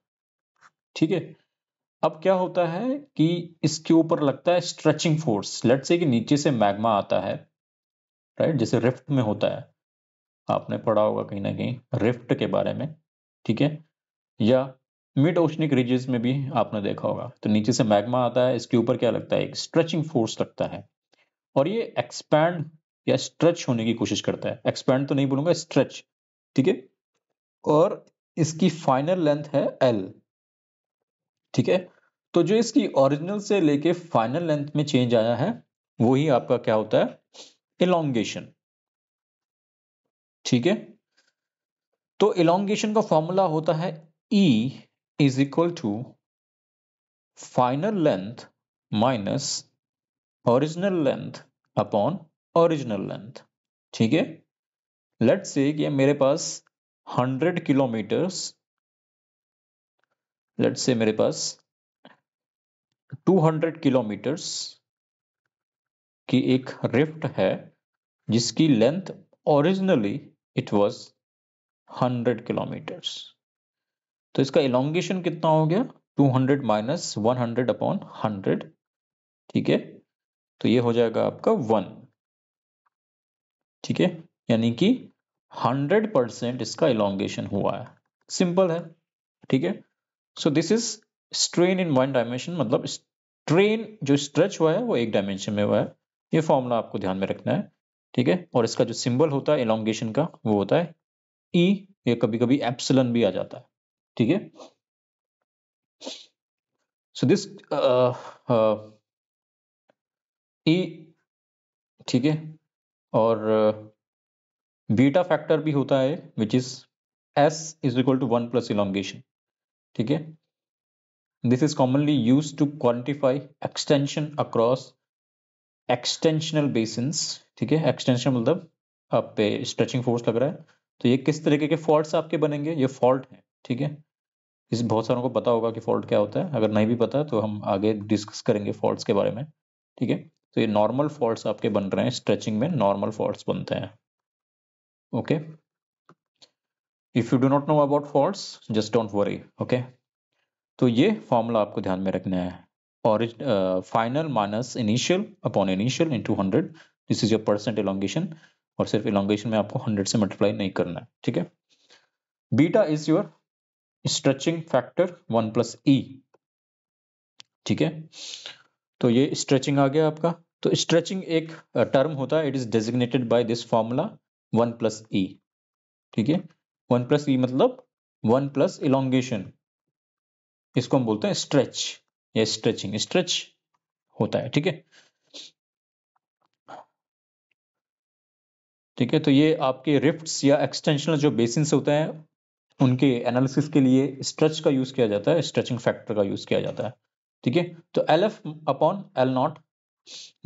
Speaker 1: ठीक है अब क्या होता है कि इसके ऊपर लगता है स्ट्रेचिंग फोर्स लेट से कि नीचे से मैग्मा आता है राइट जैसे रिफ्ट में होता है आपने पढ़ा होगा कहीं ना कहीं रिफ्ट के बारे में ठीक है या मिड ओशनिक रिजेस में भी आपने देखा होगा तो नीचे से मैग्मा आता है इसके ऊपर क्या लगता है एक स्ट्रेचिंग फोर्स लगता है और ये एक्सपैंड या स्ट्रेच होने की कोशिश करता है एक्सपैंड तो नहीं बोलूंगा स्ट्रेच ठीक है और इसकी फाइनल लेंथ है एल ठीक है तो जो इसकी ओरिजिनल से लेके फाइनल लेंथ में चेंज आया है वही आपका क्या होता है इलोंगेशन ठीक है तो इलोंगेशन का फॉर्मूला होता है E e, is equal to final length minus original length upon original length ठीक है लेट से कि मेरे पास 100 किलोमीटर्स लेट से मेरे पास 200 किलोमीटर्स की एक रिफ्ट है जिसकी length originally it was 100 kilometres तो इसका इलोंगेशन कितना हो गया 200 माइनस हंड्रेड अपॉन 100 ठीक है तो ये हो जाएगा आपका वन ठीक है यानी कि 100 परसेंट इसका इलांगेशन हुआ है सिंपल है ठीक है so this is strain in one dimension मतलब स्ट्रेन जो स्ट्रेच हुआ है वो एक डायमेंशन में हुआ है ये फॉर्मूला आपको ध्यान में रखना है ठीक है और इसका जो सिंबल होता है इलोंगेशन का वो होता है ई e, ये कभी कभी एप्सलन भी आ जाता है ठीक है सो दिस ई ठीक है और बीटा uh, फैक्टर भी होता है which is S is equal to one plus elongation ठीक है this is commonly use to quantify extension across extensional basis ठीक है एक्सटेंशन मतलब आप पे स्ट्रेचिंग फोर्स लग रहा है तो ये किस तरीके के फॉल्ट आपके बनेंगे ये फॉल्ट है ठीक है इस बहुत सारों को पता होगा कि फॉल्ट क्या होता है अगर नहीं भी पता तो हम आगे डिस्कस करेंगे फॉल्ट्स के बारे में ठीक है तो ये नॉर्मल फॉल्ट्स आपके बन रहे हैं स्ट्रेचिंग में नॉर्मल फॉल्ट्स बनते हैं okay if you do not know about faults just don't worry okay तो ये फॉर्मूला आपको ध्यान में रखना है और final minus initial upon initial into hundred this is your percent elongation और सिर्फ इलांगेशन में आपको हंड्रेड से मल्टीप्लाई नहीं करना है ठीक है beta is your stretching factor one plus e ठीक है तो ये स्ट्रेचिंग आ गया आपका तो स्ट्रेचिंग एक टर्म होता है it is designated by this formula one plus e ठीक है वन प्लस ई मतलब वन प्लस इलांगेशन इसको हम बोलते हैं स्ट्रेच या स्ट्रेचिंग स्ट्रेच होता है ठीक है ठीक है तो ये आपके रिफ्ट्स या एक्सटेंशनल जो बेसिन होते हैं उनके एनालिसिस के लिए स्ट्रेच का यूज़ किया जाता है स्ट्रेचिंग फैक्टर का यूज़ किया जाता है ठीक है तो L F upon L not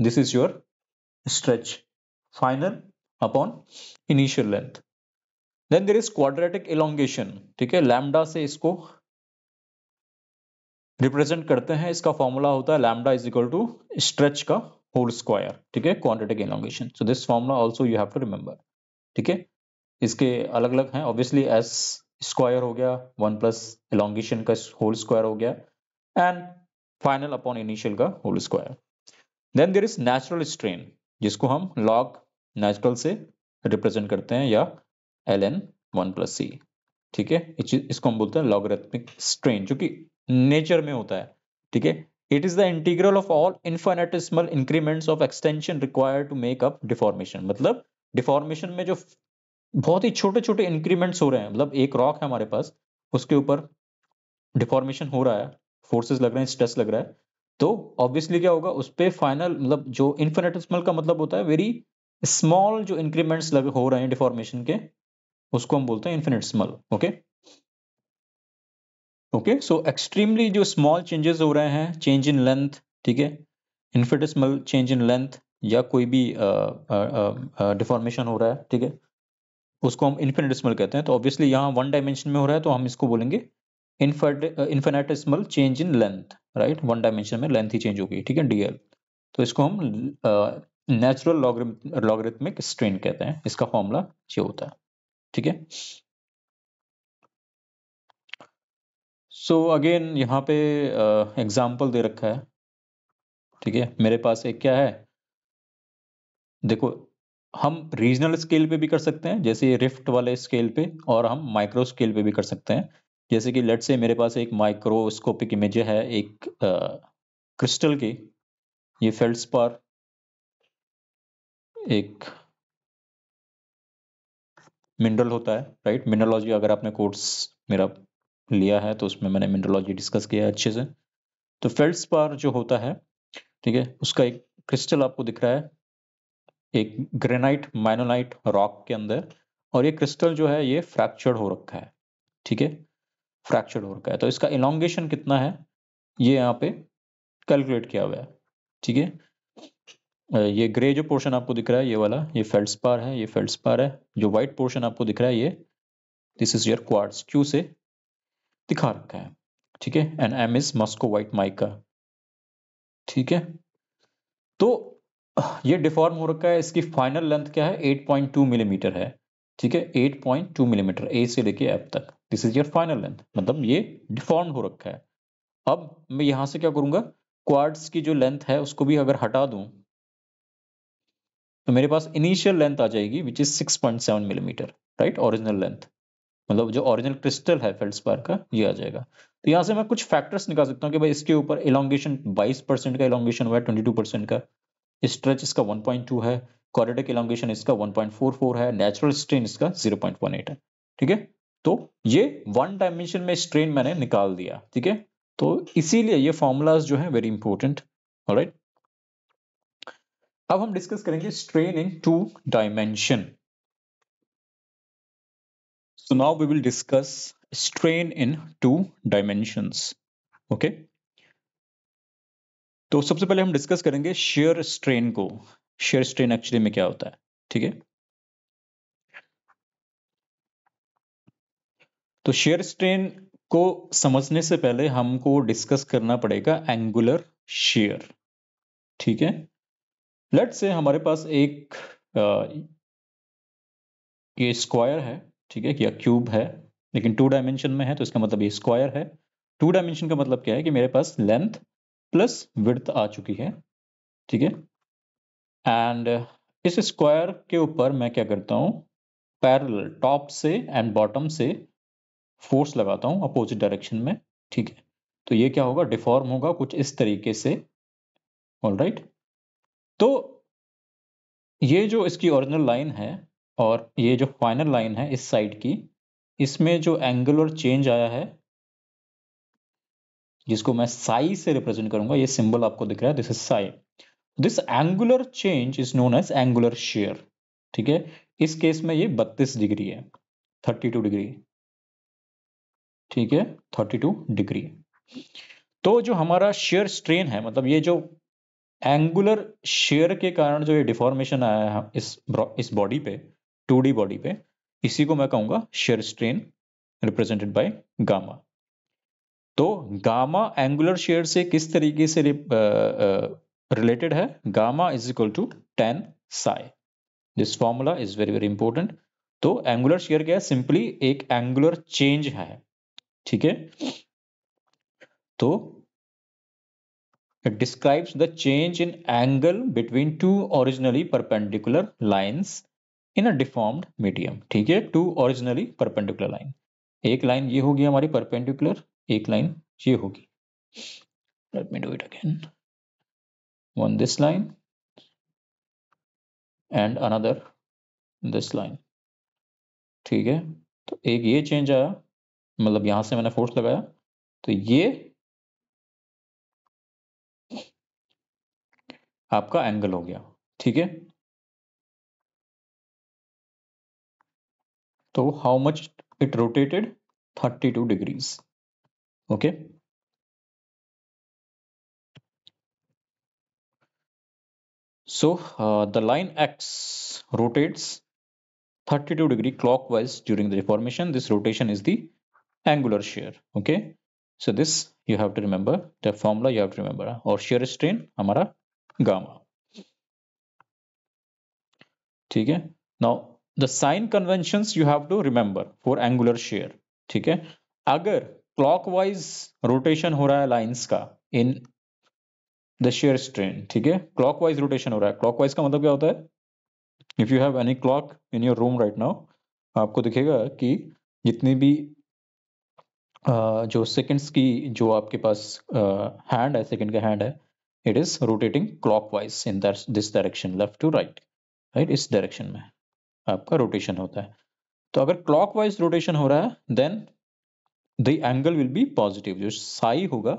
Speaker 1: this is your stretch final upon initial length then there is quadratic elongation ठीक है लैमडा से इसको रिप्रेजेंट करते हैं इसका फॉर्मूला होता है lambda is equal to stretch का होल स्क्वायर ठीक है quadratic elongation so this formula also you have to remember ठीक है इसके अलग अलग हैं ऑब्वियसली एस स्क्वायर हो गया वन प्लस एलोंगेशन का होल स्क्वायर हो गया एंड फाइनल अपॉन इनिशियल का whole square then there is natural strain जिसको हम लॉग नेचुरल से रिप्रेजेंट करते हैं या L N one plus C ठीक है इसको हम बोलते हैं लॉगरेथमिक स्ट्रेन जो कि नेचर में होता है ठीक है it is the integral of all infinitesimal increments of extension required to make up deformation मतलब डिफॉर्मेशन में जो बहुत ही छोटे छोटे इंक्रीमेंट्स हो रहे हैं मतलब एक रॉक है हमारे पास उसके ऊपर डिफॉर्मेशन हो रहा है फोर्सेस लग रहे हैं स्ट्रेस लग रहा है तो ऑब्वियसली क्या होगा उस पर फाइनल मतलब जो इन्फिनेटिसमल का मतलब होता है वेरी स्मॉल जो इंक्रीमेंट्स लग हो रहे हैं डिफॉर्मेशन के उसको हम बोलते हैं infinitesimal okay okay so extremely जो स्मॉल चेंजेस हो रहे हैं चेंज इन लेंथ ठीक है स्मल चेंज इन लेंथ या कोई भी डिफॉर्मेशन हो रहा है ठीक है उसको हम इन्फिनेटिसमल कहते हैं तो ऑब्वियसली यहाँ वन डायमेंशन में हो रहा है तो हम इसको बोलेंगे infinitesimal change in length right one dimension में लेंथ ही चेंज होगी ठीक है डीएल तो इसको हम नेचुरल लॉगरिथमिक स्ट्रेन कहते हैं इसका फॉर्मूला ये होता है ठीक है सो अगेन यहाँ पे एग्जाम्पल uh, दे रखा है ठीक है मेरे पास एक क्या है देखो हम रीजनल स्केल पे भी कर सकते हैं जैसे रिफ्ट वाले स्केल पे और हम माइक्रो स्केल पे भी कर सकते हैं जैसे कि लेट से मेरे पास एक माइक्रोस्कोपिक इमेज है एक आ, क्रिस्टल की ये फेल्ड्स पर एक मिनरल होता है राइट मिनरलॉजी अगर आपने कोर्स मेरा लिया है तो उसमें मैंने मिनरलॉजी डिस्कस किया है अच्छे से तो फेल्ड्स पर जो होता है ठीक है उसका एक क्रिस्टल आपको दिख रहा है एक ग्रेनाइट माइनोलाइट रॉक के अंदर और ये क्रिस्टल जो है ये फ्रैक्चर्ड हो रखा है ठीक है फ्रैक्चर्ड हो रखा है तो इसका इलांगेशन कितना है ये यहाँ पे कैलकुलेट किया हुआ है ठीक है ये ग्रे जो पोर्शन आपको दिख रहा है ये वाला ये फेल्सपार है ये फेल्सपार है जो व्हाइट पोर्शन आपको दिख रहा है ये this is your quartz Q से दिखा रखा है ठीक है एंड एम इज मस्को व्हाइट माइका ठीक है तो ये डिफॉर्म हो रखा है इसकी फाइनल लेंथ क्या है 8.2 मिलीमीटर mm है ठीक है 8.2 मिलीमीटर mm, ए से लेके एफ तक this is your final length मतलब ये डिफॉर्म हो रखा है अब मैं यहां से क्या करूंगा क्वार्ट्स की जो लेंथ है उसको भी अगर हटा दूँ तो मेरे पास इनिशियल लेंथ आ जाएगी which is 6.7 millimetre right original length मतलब जो ओरिजिनल क्रिस्टल है फेल्डस्पार का ये आ जाएगा तो यहां से मैं कुछ फैक्टर्स निकाल सकता हूँ कि भाई इसके ऊपर इलांगेशन 22 परसेंट का इलांगेशन हुआ है 22 परसेंट का स्ट्रेच इसका 1.2 है कॉरिडर की इलांगेशन इसका 1.44 है नेचुरल स्ट्रेन इसका 0.18 है ठीक है तो ये वन डायमेंशन में स्ट्रेन मैंने निकाल दिया ठीक है तो इसीलिए ये फॉर्मूलाज जो है वेरी इंपॉर्टेंट राइट अब हम डिस्कस करेंगे strain in two dimension so now we will discuss strain in two dimension okay तो सबसे पहले हम डिस्कस करेंगे शेयर स्ट्रेन को शेयर स्ट्रेन एक्चुअली में क्या होता है ठीक है तो शेयर स्ट्रेन को समझने से पहले हमको डिस्कस करना पड़ेगा एंगुलर शेयर ठीक है लेट से हमारे पास एक आ, ये स्क्वायर है ठीक है या क्यूब है लेकिन टू डायमेंशन में है तो इसका मतलब ये स्क्वायर है टू डायमेंशन का मतलब क्या है कि मेरे पास लेंथ प्लस विड्थ आ चुकी है ठीक है एंड इस स्क्वायर के ऊपर मैं क्या करता हूँ पैरल टॉप से एंड बॉटम से फोर्स लगाता हूँ अपोजिट डायरेक्शन में ठीक है तो ये क्या होगा डिफॉर्म होगा कुछ इस तरीके से ऑल राइट right? तो ये जो इसकी ओरिजिनल लाइन है और ये जो फाइनल लाइन है इस साइड की इसमें जो एंगुलर चेंज आया है जिसको मैं साई से रिप्रेजेंट करूंगा ये सिंबल आपको दिख रहा है this is psi this angular change is known as angular shear ठीक है इस केस में ये बत्तीस डिग्री है थर्टी टू डिग्री ठीक है थर्टी टू डिग्री तो जो हमारा शेयर स्ट्रेन है मतलब ये जो एंगुलर शेयर के कारण जो ये डिफॉर्मेशन आया है इस इस बॉडी पे टू बॉडी पे इसी को मैं कहूंगा shear strain represented by gamma तो गामा एंगुलर शेयर से किस तरीके से रिलेटेड uh, uh, है gamma is equal to tan psi this formula is very very important तो एंगुलर शेयर क्या है सिंपली एक एंगुलर चेंज है ठीक है तो describes the change in angle between two originally perpendicular lines in a deformed medium ठीक है टू ओरिजिनली परपेंडिकुलर लाइन एक लाइन ये होगी हमारी परपेंडिकुलर एक लाइन ये होगी let me do it again one this line
Speaker 3: and another this line ठीक है तो एक ये चेंज आया मतलब यहां से मैंने फोर्स लगाया तो ये आपका एंगल हो गया ठीक है
Speaker 2: तो how much it rotated 32 degrees okay
Speaker 1: so uh, the line x rotates 32 degree clockwise during the deformation this rotation is the angular shear okay so this you have to remember the formula you have to remember Or shear strain amara gamma Okay. now the sign conventions you have to remember for angular shear Okay. है clockwise rotation हो रहा है lines का in the shear strain ठीक है clockwise rotation हो रहा है क्लॉकवाइज का मतलब क्या होता है if you have any clock in your room right now आपको दिखेगा कि जितनी भी जो सेकंड्स की जो आपके पास हैंड है सेकंड का हैंड है it is rotating clockwise in this direction left to right right इस डायरेक्शन में आपका रोटेशन होता है तो अगर क्लॉकवाइज रोटेशन हो रहा है then the angle will be positive So, psi होगा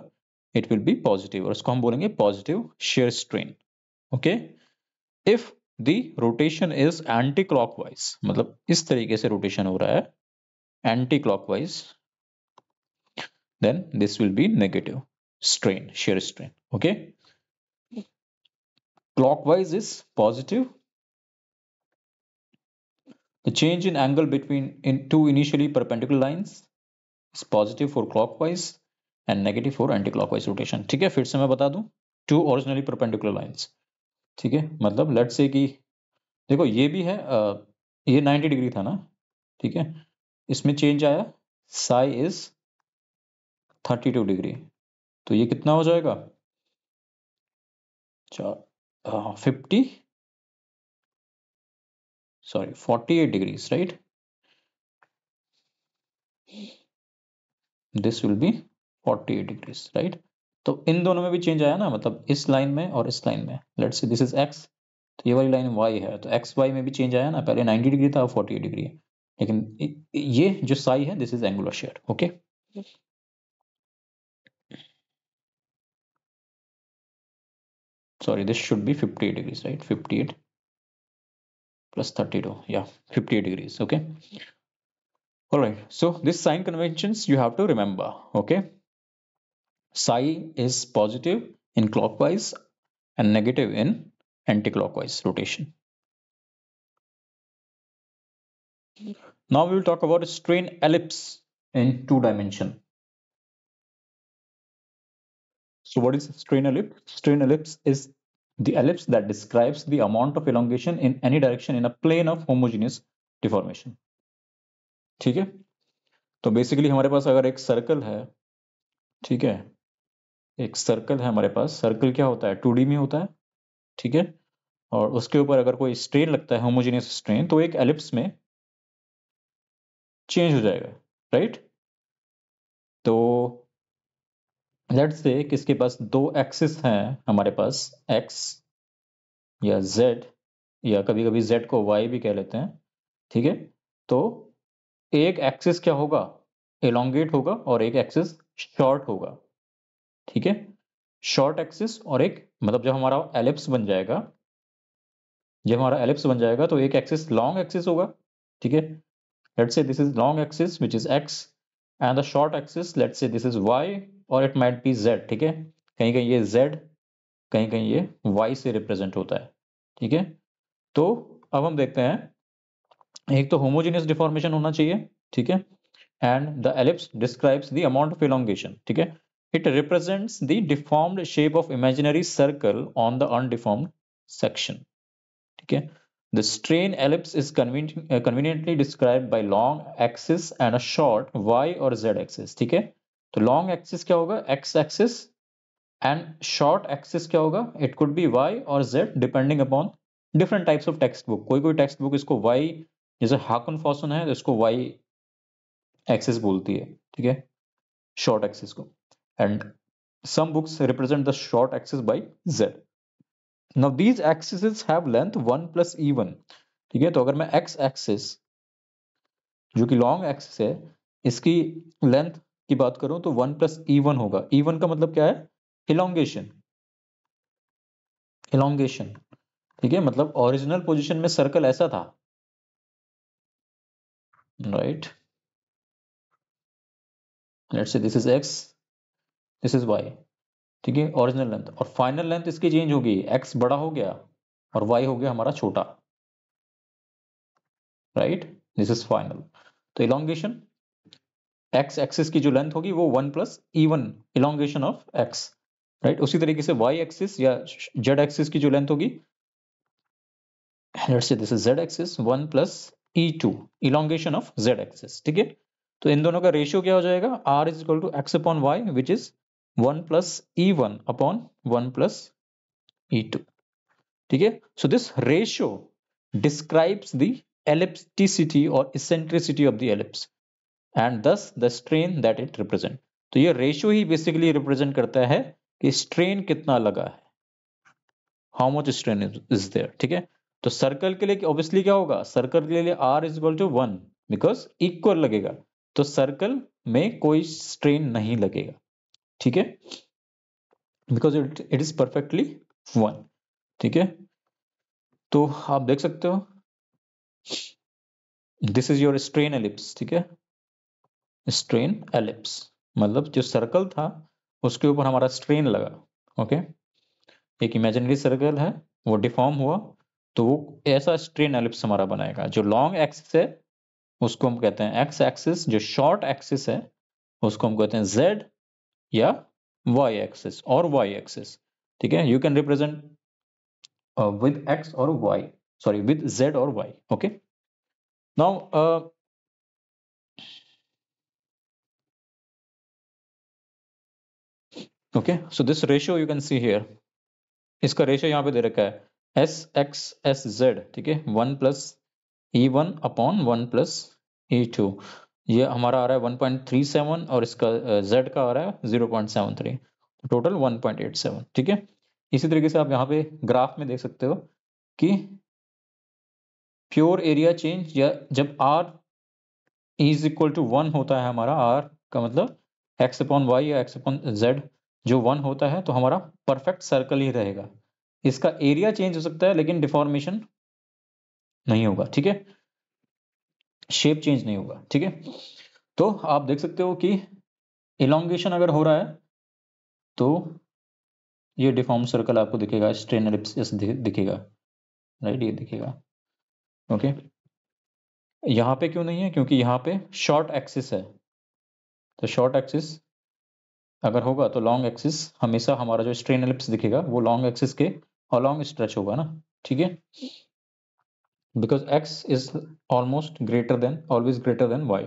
Speaker 1: it will be positive और इसको हम बोलेंगे positive shear strain okay if the rotation is anti clockwise मतलब इस तरीके rotation हो रहा anti clockwise then this will be negative strain shear strain okay clockwise is positive the change in angle between two initially perpendicular lines positive for clockwise and negative for anti clockwise rotation ठीक है फिर से मैं बता दूं to originally perpendicular lines ठीक है मतलब लेट से कि देखो ये भी है आ, ये 90 डिग्री था ना ठीक है इसमें चेंज आया साई इज 32 डिग्री तो ये कितना हो
Speaker 3: जाएगा चार fifty sorry 48 degrees right
Speaker 1: this will be 48 degrees right तो इन दोनों में भी चेंज आया ना मतलब इस लाइन में और इस लाइन में late say this is x तो ये वाली लाइन वाई है तो एक्स वाई में भी चेंज आया ना पहले 90 डिग्री था फोर्टी एट डिग्री है लेकिन ये जो साई है this is angular shear okay
Speaker 2: sorry this should be 58 degrees right 58
Speaker 3: plus 32
Speaker 1: yeah 58 degrees okay All right, so this sign conventions you have to remember, okay? Psi is positive in clockwise and negative in anticlockwise rotation.
Speaker 3: Now we will talk about a strain
Speaker 1: ellipse in two dimension. So what is strain ellipse? Strain ellipse is the ellipse that describes the amount of elongation in any direction in a plane of homogeneous deformation. ठीक है तो basically हमारे पास अगर एक circle है ठीक है एक सर्कल है हमारे पास सर्कल क्या होता है टू में होता है ठीक है और उसके ऊपर अगर कोई स्ट्रेन लगता है होमोजीनियस स्ट्रेन तो एक एलिप्स में चेंज हो जाएगा राइट तो लेट्स से किसके पास दो एक्सिस हैं हमारे पास एक्स या जेड या कभी कभी जेड को वाई भी कह लेते हैं ठीक है तो एक एक्सिस क्या होगा एलोंगेट होगा और एक एक्सिस शॉर्ट होगा ठीक है शॉर्ट एक्सिस और एक मतलब जब हमारा एलिप्स बन जाएगा जब हमारा एलिप्स बन जाएगा तो एक एक्सिस लॉन्ग एक्सिस होगा ठीक है let say this is long axis which is X and the short axis let's say this is Y और इट माइट बी जेड ठीक है कहीं कहीं ये जेड कहीं कहीं ये वाई से रिप्रेजेंट होता है ठीक है तो अब हम देखते हैं एक तो होमोजीनियस डिफॉर्मेशन होना चाहिए ठीक है and the ellipse describes the amount of elongation ठीक है it represents the deformed shape of imaginary circle on the undeformed section ठीक है the strain ellipse is conveniently describe by long axis and a short Y और Z axis ठीक है तो long axis क्या होगा X axis and short axis क्या होगा इट कुड बी वाई और Z depending upon different types of text book कोई कोई टेक्स्ट बुक इसको वाई जैसे हाकन फॉसन है तो इसको वाई एक्सेस बोलती है ठीक है शॉर्ट एक्सेस को and books represent the short axes by Z now these these have length one plus e one ठीक है तो अगर मैं एक्स एक्सिस जो कि लॉन्ग एक्सिस है इसकी लेंथ की बात करूं तो वन प्लस ई वन होगा ई वन का मतलब क्या है इलोंगेशन इलोंगेशन ठीक है मतलब ओरिजिनल
Speaker 3: पोजिशन में सर्कल ऐसा था right
Speaker 1: let's say this is x this is y ठीक है ओरिजिनल लेंथ और फाइनल लेंथ इसकी चेंज होगी x बड़ा हो गया और y हो गया हमारा छोटा राइट दिस इज फाइनल तो इलोंगेशन x एक्सिस की जो लेंथ होगी वो one plus even one elongation of x right उसी तरीके से y एक्सिस या z एक्सिस की जो लेंथ होगी let's say this is z axis 1 plus E2 elongation of z axis ठीक है तो इन दोनों का रेशियो क्या हो जाएगा R is equal to X upon Y which is one plus e one upon one plus e two ठीक है so this ratio describes the ellipticity और eccentricity of the ellipse and thus the strain that it represent तो ये ratio ही basically represent करता है कि strain कितना लगा है how much strain is there ठीक है तो सर्कल के लिए ऑब्वियसली क्या होगा सर्कल के लिए R is equal to one because equal लगेगा तो सर्कल में कोई स्ट्रेन नहीं लगेगा ठीक है because it is perfectly one ठीक है तो आप देख सकते हो this is your strain ellipse ठीक है स्ट्रेन एलिप्स मतलब जो सर्कल था उसके ऊपर हमारा स्ट्रेन लगा ओके एक इमेजिनरी सर्कल है वो डिफॉर्म हुआ तो वो ऐसा स्ट्रेन एलिप्स हमारा बनाएगा जो लॉन्ग एक्सिस है उसको हम कहते हैं एक्स एक्सिस जो शॉर्ट एक्सिस है उसको हम कहते हैं जेड या वाई एक्सिस और वाई एक्सिस ठीक है you can represent with X और वाई सॉरी विद जेड और Y okay now
Speaker 3: okay so this
Speaker 1: ratio you can see here इसका रेशियो यहां पे दे रखा है एस एक्स एस जेड ठीक है one plus e one upon one plus e two ये हमारा आ रहा है वन पॉइंट थ्री सेवन और इसका जेड का आ रहा है zero point seven three total one point eight seven ठीक है इसी तरीके से आप यहाँ पे ग्राफ में देख सकते हो कि प्योर एरिया चेंज या जब R is equal to one होता है हमारा आर का मतलब एक्स अपॉन वाई या एक्स अपॉन जेड जो वन होता है तो हमारा परफेक्ट सर्कल ही रहेगा इसका एरिया चेंज हो सकता है लेकिन डिफॉर्मेशन नहीं होगा ठीक है शेप चेंज नहीं होगा ठीक है तो आप देख सकते हो कि इलांगेशन अगर हो रहा है तो ये डिफॉर्म सर्कल आपको दिखेगा स्ट्रेन एलिप्सिस दिखेगा राइट ये दिखेगा ओके यहां पे क्यों नहीं है क्योंकि यहां पे शॉर्ट एक्सिस है तो शॉर्ट एक्सिस अगर होगा तो लॉन्ग एक्सिस हमेशा हमारा जो स्ट्रेन एलिप्स दिखेगा वो लॉन्ग एक्सिस के अलॉन्ग स्ट्रेच होगा ना ठीक है because X is almost greater than always greater than Y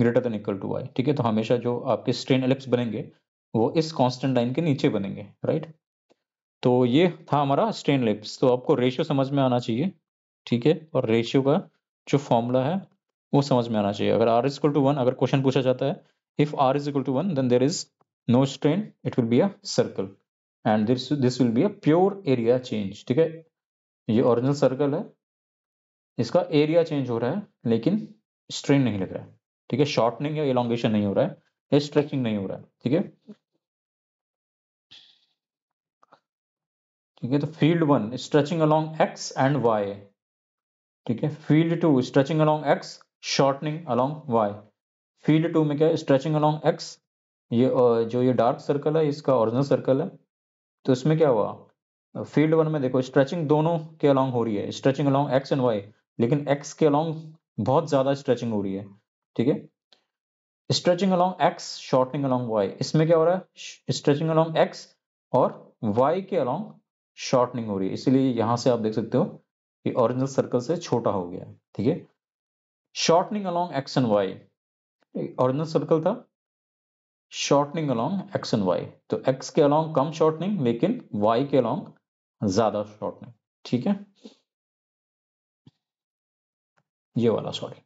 Speaker 1: greater than equal to Y ठीक है तो हमेशा जो आपके स्ट्रेन एलिप्स बनेंगे वो इस कॉन्स्टेंट लाइन के नीचे बनेंगे राइट तो ये था हमारा स्ट्रेन एलिप्स तो आपको रेशियो समझ में आना चाहिए ठीक है और रेशियो का जो फॉर्मूला है वो समझ में आना चाहिए अगर R is equal to one अगर क्वेश्चन पूछा जाता है if R is equal to one then there is no strain it will be a circle and this this will be a pure area change ठीक है ये original circle है इसका area change हो रहा है लेकिन स्ट्रेन नहीं लग रहा है ठीक है शॉर्टनिंग या इलांगेशन नहीं हो रहा है स्ट्रेचिंग नहीं हो रहा है ठीक है ठीक है तो field one stretching along X and Y ठीक है field two stretching along X shortening along Y field two में क्या है स्ट्रेचिंग अलोंग एक्स ये जो ये डार्क सर्कल है इसका ओरिजिनल सर्कल है तो इसमें क्या हुआ फील्ड वन में देखो स्ट्रेचिंग दोनों के अलॉन्ग हो रही है stretching along X and Y लेकिन एक्स के अलॉन्ग बहुत ज्यादा स्ट्रेचिंग हो रही है ठीक है stretching along X shortening along Y इसमें क्या हो रहा है स्ट्रेचिंग अलॉन्ग एक्स और वाई के अलॉन्ग शॉर्टनिंग हो रही है इसीलिए यहां से आप देख सकते हो कि ओरिजिनल सर्कल से छोटा हो गया ठीक है shortening along X and Y original circle था shortening along X and Y तो एक्स के अलॉन्ग कम शॉर्टनिंग लेकिन वाई के अलॉन्ग ज्यादा शॉर्टनिंग ठीक है
Speaker 3: ये वाला sorry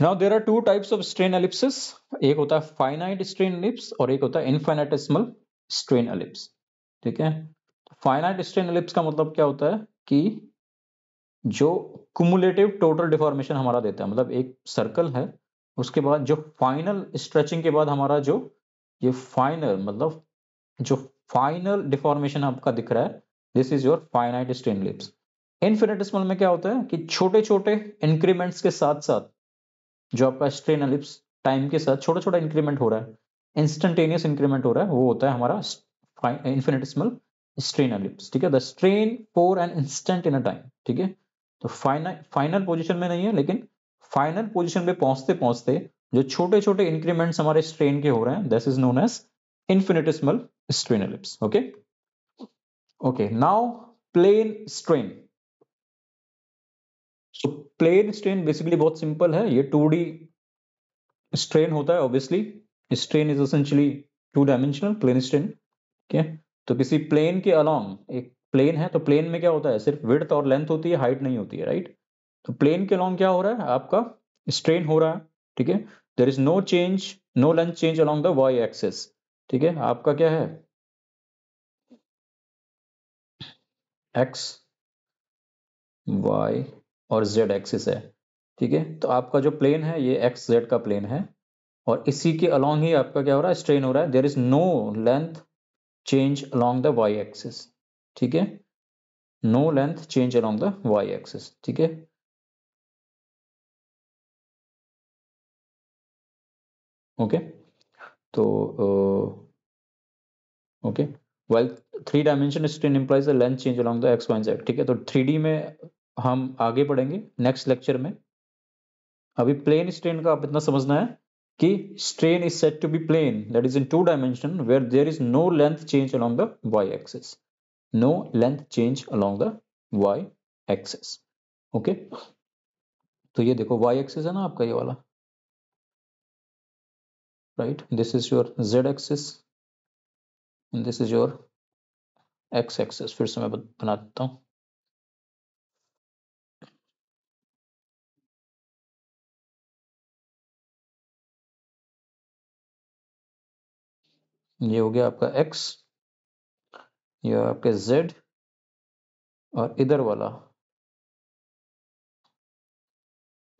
Speaker 1: now there are two types of strain ellipses एक होता है फाइनाइट स्ट्रेन एलिप्स और एक होता है इनफाइनाइटेसिमल स्ट्रेन एलिप्स ठीक है फाइनाइट स्ट्रेन एलिप्स का मतलब क्या होता है कि जो कुमुलेटिव टोटल डिफॉर्मेशन हमारा देता है मतलब एक सर्कल है उसके बाद जो फाइनल स्ट्रेचिंग के बाद हमारा जो ये फाइनल मतलब जो फाइनल डिफॉर्मेशन आपका दिख रहा है this is your finite strain ellipse infinite small में क्या होता है कि छोटे छोटे इंक्रीमेंट्स के साथ साथ जो आपका स्ट्रेन लिप्स टाइम के साथ छोटा छोटा इंक्रीमेंट हो रहा है इंस्टेंटेनियस इंक्रीमेंट हो रहा है वो होता है हमारा इन्फिनिटिसमल स्ट्रेन एलिप्स ठीक है the strain for an instant in a time ठीक है तो फाइनल फाइनल पोजिशन में नहीं है लेकिन फाइनल पोजिशन पे पहुंचते पहुंचते जो छोटे छोटे इंक्रीमेंट्स हमारे स्ट्रेन के हो रहे हैं this is known as infinitesimal strain ellipse okay okay now plane strain plane strain basically बहुत सिंपल है ये टू डी स्ट्रेन होता है obviously strain is essentially two dimensional plane strain ठीक है तो किसी प्लेन के अलॉन्ग एक प्लेन है तो प्लेन में क्या होता है सिर्फ विड्थ और लेंथ होती है हाइट नहीं होती है राइट तो प्लेन के अलॉन्ग क्या हो रहा है आपका स्ट्रेन हो रहा है ठीक है there is no change no length change along the Y axis ठीक है आपका क्या है एक्स वाई और जेड एक्सिस है ठीक है तो आपका जो प्लेन है ये एक्स जेड का प्लेन है और इसी के अलॉन्ग ही आपका क्या हो रहा है स्ट्रेन हो रहा है there is no length change along the Y axis ठीक है no length change along the Y axis ठीक है
Speaker 2: ओके
Speaker 3: तो
Speaker 1: okay well three dimension strain implies length change along the X Y and Z ठीक है तो थ्री में हम आगे पढ़ेंगे नेक्स्ट लेक्चर में अभी प्लेन स्ट्रेन का आप इतना समझना है कि strain is set to be plane that is in two dimension where there is no length change along the Y axis no length change along the Y axis okay तो ये देखो
Speaker 3: Y access है ना आपका ये वाला right this is your z axis and this is your x axis फिर से मैं
Speaker 2: बना देता हूँ ये हो गया आपका x ये आपके z
Speaker 3: और इधर वाला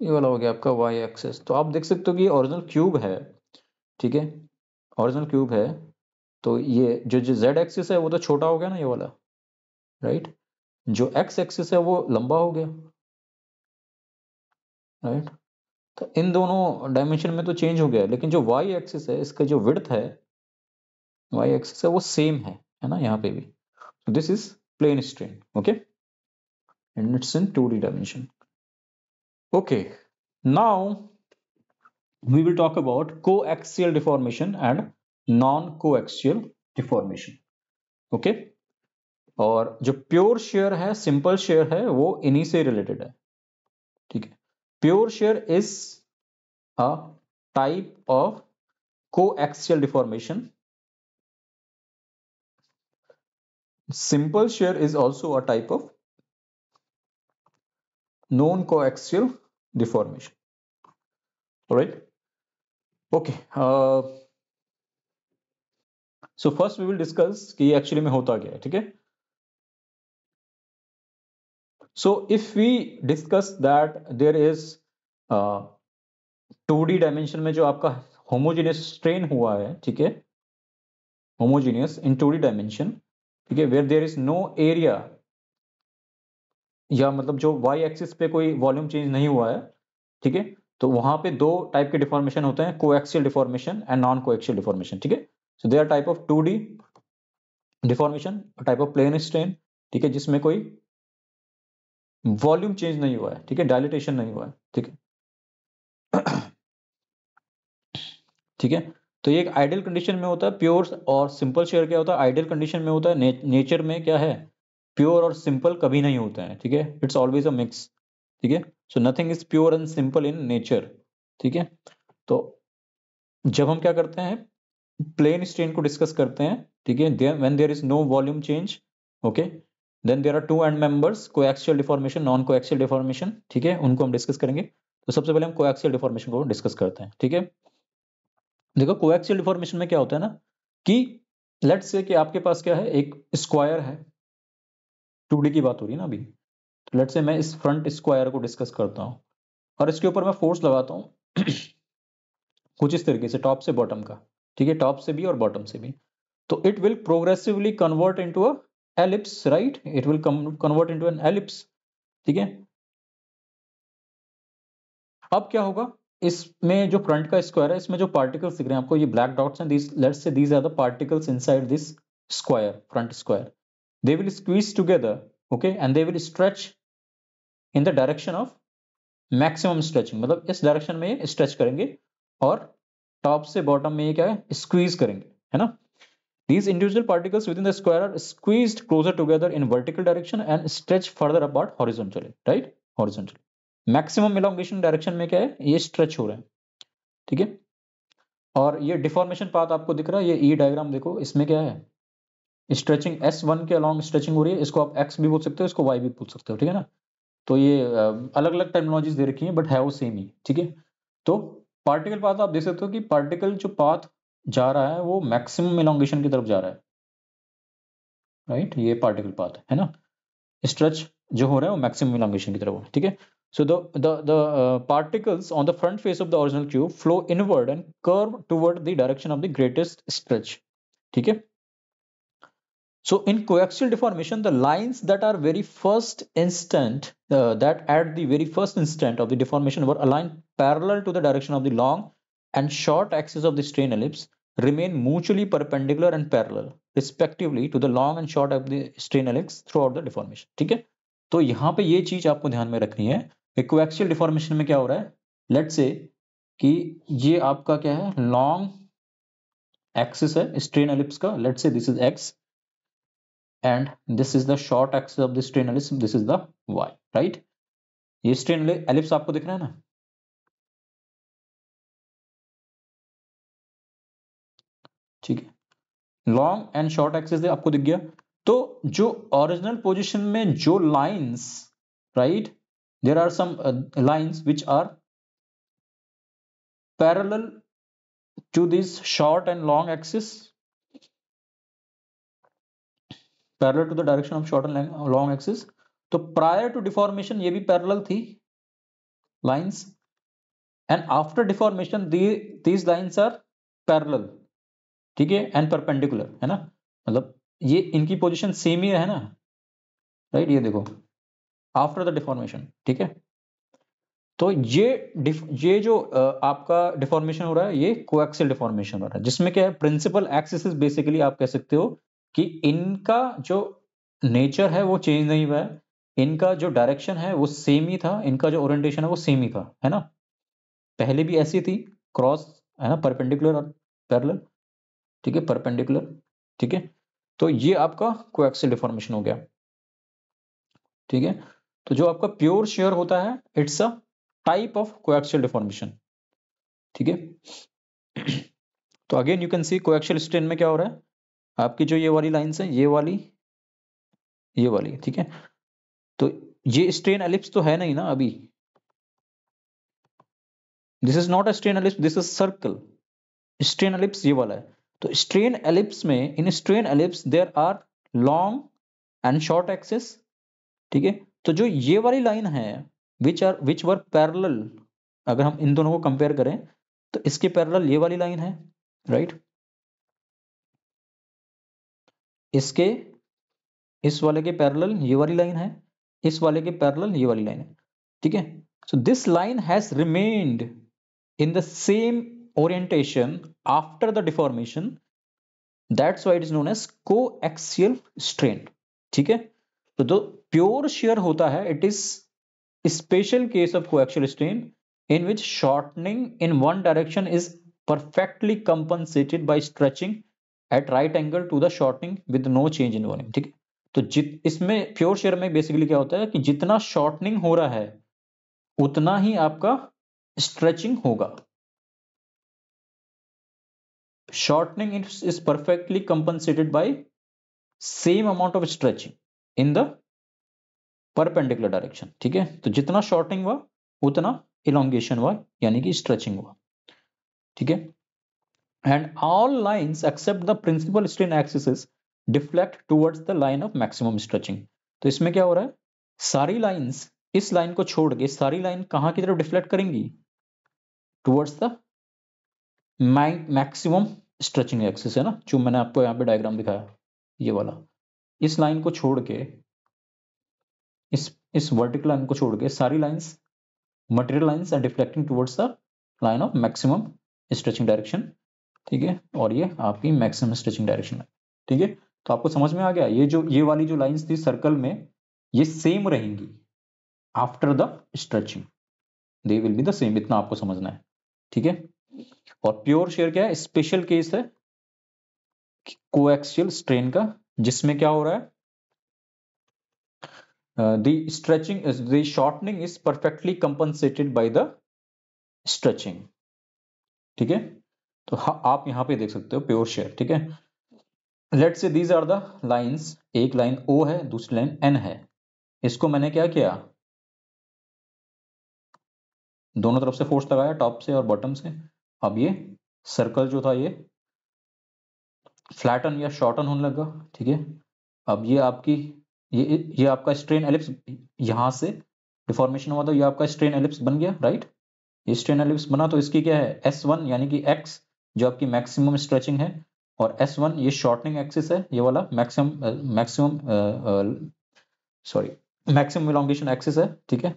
Speaker 3: ये वाला
Speaker 1: हो गया आपका y एक्सेस तो आप देख सकते हो कि ओरिजिनल क्यूब है ठीक है ऑरिजिनल क्यूब है तो ये जो जो जेड एक्सिस है वो तो छोटा हो गया ना ये वाला राइट जो एक्स एक्सिस है वो लंबा हो गया राइट तो इन दोनों डायमेंशन में तो चेंज हो गया लेकिन जो वाई एक्सिस है इसका जो विड्थ है वाई एक्सिस है वो सेम है है ना यहाँ पे भी this is plane strain okay and it's in two D dimension okay now we will talk about coaxial deformation and non-coaxial deformation okay? और जो प्योर शेयर है सिंपल शेयर है वो इन्हीं से रिलेटेड है ठीक है pure shear is a type coaxial deformation
Speaker 3: simple shear is also a type of non coaxial deformation
Speaker 1: all right okay so first we will discuss कि एक्चुअली में होता क्या है ठीक है so if we discuss that there is two D dimension में जो आपका होमोजीनियस स्ट्रेन हुआ है ठीक है homogeneous in two D dimension ठीक है where there is no area या मतलब जो वाई एक्सिस पे कोई वॉल्यूम चेंज नहीं हुआ है ठीक है तो वहां पे दो टाइप के डिफॉर्मेशन होते हैं coaxial deformation and non coaxial deformation ठीक है so they are type of two D deformation type of plane strain ठीक है जिसमें कोई वॉल्यूम चेंज नहीं हुआ है ठीक है डायलिटेशन नहीं हुआ है ठीक है ठीक है तो ये एक आइडियल कंडीशन में होता है प्योर और सिंपल शेयर क्या होता है आइडियल कंडीशन में होता है ने, नेचर में क्या है प्योर और सिंपल कभी नहीं होता है ठीक है इट्स ऑलवेज अ मिक्स ठीक है so nothing is pure and simple in nature ठीक है तो जब हम क्या करते हैं प्लेन स्ट्रेन को डिस्कस करते हैं ठीक है when there is no volume change okay then there are two end members coaxial deformation non coaxial deformation ठीक है उनको हम डिस्कस करेंगे तो सबसे पहले हम को एक्सियल डिफॉर्मेशन को डिस्कस करते हैं ठीक है देखो को एक्सियल डिफॉर्मेशन में क्या होता है ना कि लेट्स से कि आपके पास क्या है एक स्क्वायर है टू की बात हो रही है ना अभी लेट से मैं इस फ्रंट स्क्वायर को डिस्कस करता हूँ और इसके ऊपर मैं फोर्स लगाता हूँ कुछ इस तरीके से टॉप से बॉटम का ठीक है टॉप से भी और बॉटम से भी तो it will progressively convert into a ellipse right it will convert into an ellipse ठीक है अब क्या होगा इसमें जो फ्रंट का स्क्वायर है इसमें जो पार्टिकल्स दिख रहे हैं आपको ये ब्लैक डॉट्स हैं this let's say these are the particles inside this square front square they will squeeze together okay and they will stretch in the direction of maximum stretching मतलब इस डायरेक्शन में ये स्ट्रेच करेंगे और top से bottom में ये क्या है स्क्वीज करेंगे है ना these individual particles within the square are squeeze closer together in vertical direction and stretch further about horizontally right horizontally maximum elongation direction में क्या है ये स्ट्रेच हो रहे हैं ठीक है और ये डिफॉर्मेशन पाथ आपको दिख रहा है ये ई e डायग्राम देखो इसमें क्या है स्ट्रेचिंग एस वन के अलॉन्ग स्ट्रेचिंग हो रही है इसको आप एक्स भी बोल सकते हो इसको वाई भी बोल सकते हो ठीक है ना तो ये अलग अलग टेक्नोलॉजीज दे रखी हैं बट है वो सेम ही ठीक है तो पार्टिकल पाथ आप देख सकते हो कि पार्टिकल जो पाथ जा रहा है वो मैक्सिमम इलांगेशन की तरफ जा रहा है राइट right? ये पार्टिकल पाथ है ना स्ट्रेच जो हो रहा है वो मैक्सिमम इलांगेशन की तरफ ठीक है so the the the on the front face of the of the flow inward and inward toward the direction of the greatest stretch ठीक है So in coaxial deformation, the lines that are very first instant, uh, that at the very first instant of the deformation were aligned parallel to the direction of the long and short axis of the strain ellipse remain mutually perpendicular and parallel respectively to the long and short of the strain ellipse throughout the deformation. ठीक है तो यहाँ पे ये चीज आपको ध्यान में रखनी है कि कोएक्सियल डिफॉर्मेशन में क्या हो रहा है लेट से कि ये आपका क्या है लॉन्ग एक्सिस है स्ट्रेन एलिप्स का let say this is X and this is the short axis of this strain ellipse this is the y right ये स्ट्रेन एलिप्स आपको दिख रहा है ना ठीक है लॉन्ग एंड शॉर्ट एक्सिस आपको दिख गया तो जो ओरिजिनल पोजीशन में जो lines right there are some lines which are parallel to this short and long axis parallel to the direction of short and long axis तो प्रायर टू डिफॉर्मेशन ये भी पैरल थी lines and after deformation these lines are parallel ठीक है and perpendicular है ना मतलब ये इनकी पोजिशन सेम ही है ना राइट right, ये देखो आफ्टर द डिफॉर्मेशन ठीक है तो ये ये जो आपका डिफॉर्मेशन हो रहा है ये कोएक्सियल डिफॉर्मेशन हो रहा है जिसमें क्या है प्रिंसिपल एक्सिस बेसिकली आप कह सकते हो कि इनका जो नेचर है वो चेंज नहीं हुआ है इनका जो डायरेक्शन है वो सेम ही था इनका जो ओरिएंटेशन है वो सेम ही था है ना पहले भी ऐसी थी क्रॉस है ना परपेंडिकुलर और पैरल ठीक है परपेंडिकुलर ठीक है तो ये आपका कोएक्सियल डिफॉर्मेशन हो गया ठीक है तो जो आपका प्योर शेयर होता है it's a type of coaxial deformation ठीक है तो again you can see coaxial strain में क्या हो रहा है आपकी जो ये वाली लाइन्स है ये वाली ये वाली ठीक है तो ये स्ट्रेन एलिप्स तो है नहीं ना अभी this is not a strain ellipse this is circle strain ellipse ये वाला है तो स्ट्रेन एलिप्स में in strain ellipse there are long and short axes ठीक है तो जो ये वाली लाइन है which are which were parallel अगर हम इन दोनों को कंपेयर करें तो इसके पैरल ये वाली लाइन है राइट right? इसके इस वाले के पैरल ये वाली लाइन है इस वाले के पैरल ये वाली लाइन है ठीक है so this line has remained in the same orientation after the deformation that's why it is known as coaxial strain ठीक है तो जो प्योर शेयर होता है it is special case of coaxial strain in which shortening in one direction is perfectly compensated by stretching at right angle to the shortening with no change in volume ठीक तो जित इसमें pure share में basically क्या होता है कि जितना शॉर्टनिंग हो रहा है उतना ही आपका
Speaker 3: स्ट्रेचिंग होगा shortening
Speaker 1: is perfectly compensated by same amount of stretching in the perpendicular direction ठीक है तो जितना शॉर्टनिंग हुआ उतना इलांगेशन हुआ यानी कि स्ट्रेचिंग हुआ ठीक है and all lines except the principal strain axis deflect towards the line of maximum stretching तो इसमें क्या हो रहा है सारी लाइंस इस लाइन को छोड़ के सारी लाइन कहाँ की तरफ डिफ्लेक्ट करेंगी towards the maximum stretching axis है ना जो मैंने आपको यहाँ पे डायग्राम दिखाया ये वाला इस लाइन को छोड़ के इस इस वर्टिकल लाइन को छोड़ के सारी lines material lines are deflecting towards the line of maximum stretching direction ठीक है और ये आपकी मैक्सिमम स्ट्रेचिंग डायरेक्शन है ठीक है तो आपको समझ में आ गया ये जो ये वाली जो लाइन थी सर्कल में ये सेम रहेंगी after the stretching they will be the same इतना आपको समझना है ठीक है और प्योर शेयर क्या है स्पेशल केस है कोएक्सियल स्ट्रेन का जिसमें क्या हो रहा है the stretching is the shortening is perfectly compensated by ठीक है तो हाँ आप यहाँ पे देख सकते हो प्योर शेयर ठीक है let say these are the lines एक लाइन ओ है दूसरी लाइन एन है
Speaker 3: इसको मैंने क्या किया दोनों तरफ से
Speaker 1: फोर्स लगाया टॉप से और बॉटम से अब ये सर्कल जो था ये फ्लैटन या शॉर्टन होने लगा ठीक है अब ये आपकी ये ये आपका स्ट्रेन एलिप्स यहां से डिफॉर्मेशन हुआ था ये आपका स्ट्रेन एलिप्स बन गया राइट ये स्ट्रेन एलिप्स बना तो इसकी क्या है एस वन यानी कि एक्स जो आपकी मैक्सिमम स्ट्रेचिंग है और एस वन ये शॉर्टनिंग एक्सिस है ये वाला maximum maximum sorry maximum elongation axis है ठीक है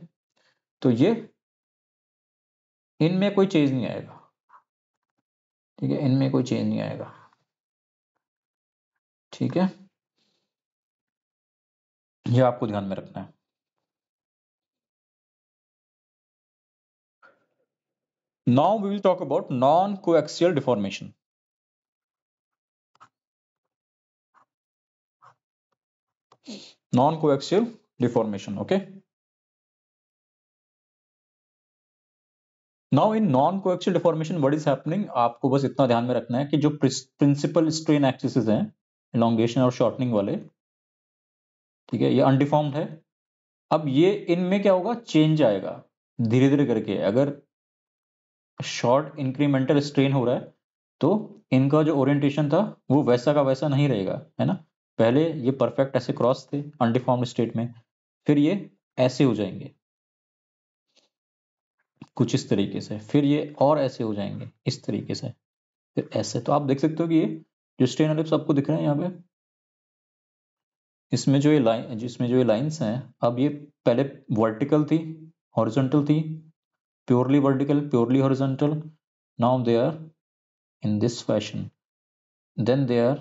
Speaker 1: तो ये इनमें कोई चेंज नहीं आएगा ठीक है इनमें कोई चेंज नहीं आएगा
Speaker 2: ठीक है ये आपको
Speaker 3: ध्यान में रखना है Now we will talk about non-coaxial deformation. Non-coaxial deformation, okay?
Speaker 1: Now in non-coaxial deformation, what is happening? आपको बस इतना ध्यान में रखना है कि जो प्रिंसिपल स्ट्रेन एक्सिसेस हैं एलोंगेशन और शॉर्टनिंग वाले ठीक है ये अनडिफॉर्म्ड है अब ये इनमें क्या होगा चेंज आएगा धीरे धीरे करके अगर शॉर्ट इंक्रीमेंटल स्ट्रेन हो रहा है तो इनका जो ओरिएंटेशन था वो वैसा का वैसा नहीं रहेगा है ना पहले ये परफेक्ट ऐसे क्रॉस थे अनडिफॉर्म स्टेट में फिर ये ऐसे हो जाएंगे कुछ इस तरीके से फिर ये और ऐसे हो जाएंगे इस तरीके से फिर ऐसे तो आप देख सकते हो कि ये जो स्ट्रेन अलिप्स आपको दिख रहे हैं यहाँ पे इसमें जो ये लाइन जिसमें जो ये लाइंस हैं अब ये पहले वर्टिकल थी हॉरिजॉन्टल थी purely vertical purely horizontal now they are in this fashion
Speaker 2: then they are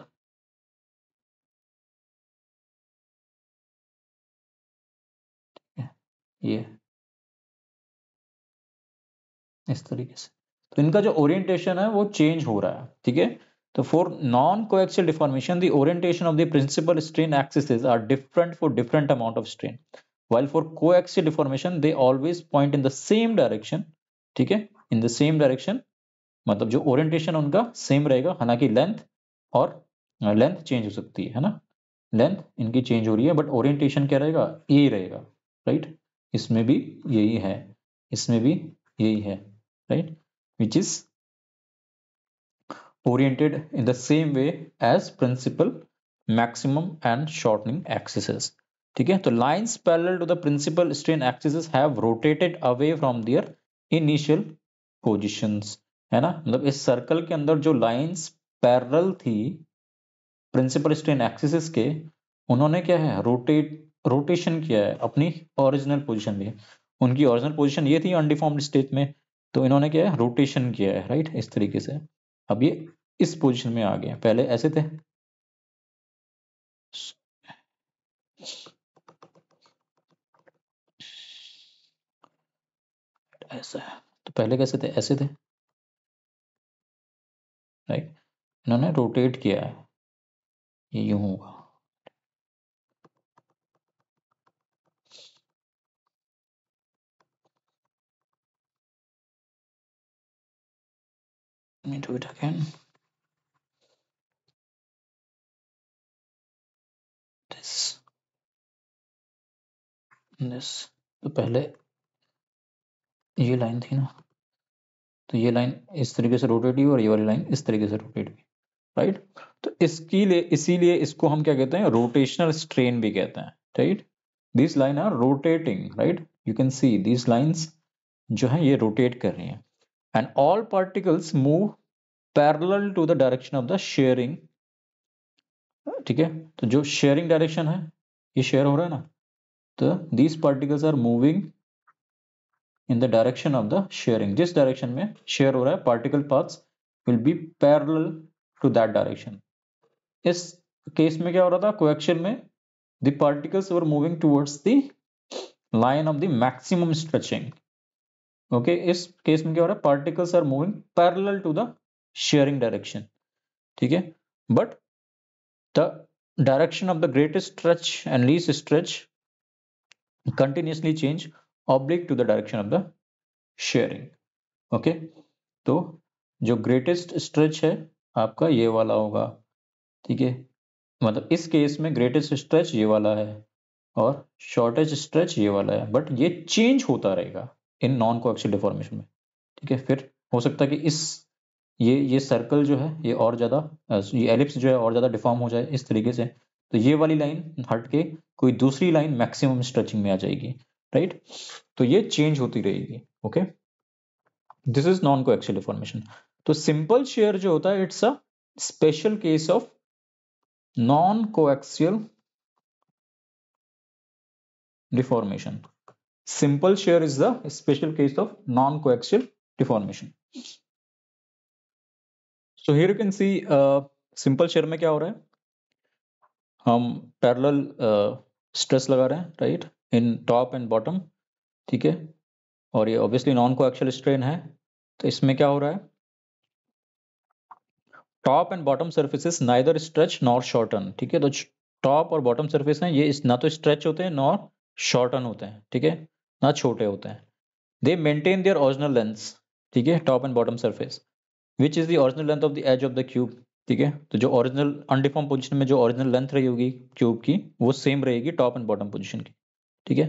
Speaker 2: ये
Speaker 1: इस तरीके से तो इनका जो ओरिएंटेशन है वो चेंज हो रहा है ठीक है तो for non coaxial deformation the orientation of the principal strain axis are different for different amount of strain while for coaxial deformation they always point in the same direction ठीक है इन द सेम डायरेक्शन मतलब जो orientation उनका same रहेगा हालांकि length और length change हो सकती है ना लेंथ इनकी चेंज हो रही है बट ओरिएंटेशन क्या रहेगा यही रहेगा right इसमें भी यही है इसमें भी यही है right which is oriented in the same way as principal maximum and shortening axes ठीक है तो lines parallel to the principal strain axis have rotated away from their initial positions है ना मतलब इस सर्कल के अंदर जो लाइन्स पैरल थी प्रिंसिपल स्ट्रेन एक्सिस के उन्होंने क्या है रोटेट रोटेशन किया है अपनी ओरिजिनल पोजिशन में उनकी ओरिजिनल पोजिशन ये थी अनडिफॉर्म स्टेट में तो इन्होंने क्या है रोटेशन किया है राइट इस तरीके से अब ये इस पोजिशन में आ गए पहले ऐसे थे
Speaker 3: ऐसा है तो पहले कैसे थे ऐसे थे राइट इन्होंने रोटेट
Speaker 2: किया है ये यूं होगा
Speaker 3: This. This. तो पहले ये लाइन थी ना
Speaker 1: तो ये लाइन इस तरीके से रोटेट हुई और ये वाली लाइन इस तरीके से रोटेट हुई राइट तो इसकी लिए इसीलिए इसको हम क्या कहते हैं रोटेशनल स्ट्रेन भी कहते हैं right this line are rotating right you can see this lines जो है ये रोटेट कर रही हैं and all particles move parallel to the direction of the shearing ठीक है तो जो शेयरिंग डायरेक्शन है ये शेयर हो रहा है ना तो these particles are moving in the direction of the shearing this direction में shear हो रहा है particle paths will be parallel to that direction Is case में क्या हो रहा था में the particles were moving towards the line of the maximum stretching okay is case में क्या हो रहा है particles are moving parallel to the shearing direction ठीक है but the direction of the greatest stretch and least stretch continuously change oblique to the direction of the shearing okay तो जो greatest stretch है आपका ये वाला होगा ठीक है मतलब इस केस में ग्रेटेस्ट स्ट्रेच ये वाला है और शॉर्टेज स्ट्रेच ये वाला है बट ये चेंज होता रहेगा इन नॉन कोएक्सियल डिफॉर्मेशन में ठीक है फिर हो सकता है कि इस ये ये सर्कल जो है ये और ज़्यादा ये एलिप्स जो है और ज़्यादा डिफॉर्म हो जाए इस तरीके से तो ये वाली लाइन हट के कोई दूसरी लाइन मैक्सिमम स्ट्रेचिंग में आ जाएगी राइट तो ये चेंज होती रहेगी okay this is non coaxial deformation तो सिंपल शेयर जो होता है it's a special case of non coaxial deformation simple shear is the special case of non coaxial deformation so here you can see simple shear में क्या हो रहा है हम पैरल स्ट्रेस uh, लगा रहे हैं right in top and bottom ठीक है और ये ऑब्वियसली नॉन कोएक्शियल स्ट्रेन है तो इसमें क्या हो रहा है top and bottom surfaces neither stretch nor shorten ठीक है तो टॉप और बॉटम सर्फिस हैं ये ना तो स्ट्रेच होते हैं नॉर शॉर्टन होते हैं ठीक है ना छोटे होते हैं they maintain their original length ठीक है top and bottom surface which is the original length of the edge of the cube ठीक है तो जो ओरिजिनल अनडिफॉर्म पोजिशन में जो ओरिजिनल लेंथ रही होगी क्यूब की वो सेम रहेगी टॉप एंड बॉटम पोजिशन की ठीक है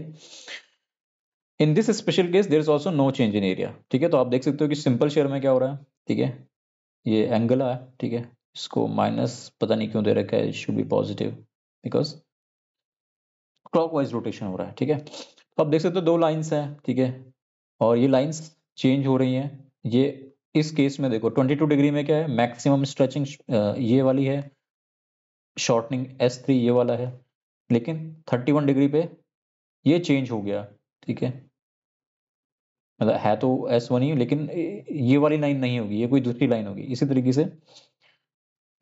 Speaker 1: in this special case there is also no change in area ठीक है तो आप देख सकते हो कि सिंपल शेयर में क्या हो रहा है ठीक है ये एंगल है ठीक है इसको माइनस पता नहीं क्यों दे रखा है should be positive because clockwise rotation हो रहा है ठीक है तो आप देख सकते हो दो लाइन्स हैं ठीक है और ये लाइन्स चेंज हो रही हैं ये इस केस में देखो 22 डिग्री में क्या है मैक्सिमम स्ट्रेचिंग ये वाली है शॉर्टनिंग S3 ये वाला है लेकिन 31 डिग्री पे ये चेंज हो गया ठीक है मतलब है तो एस वन ही लेकिन ये वाली लाइन नहीं होगी ये कोई दूसरी लाइन होगी इसी तरीके से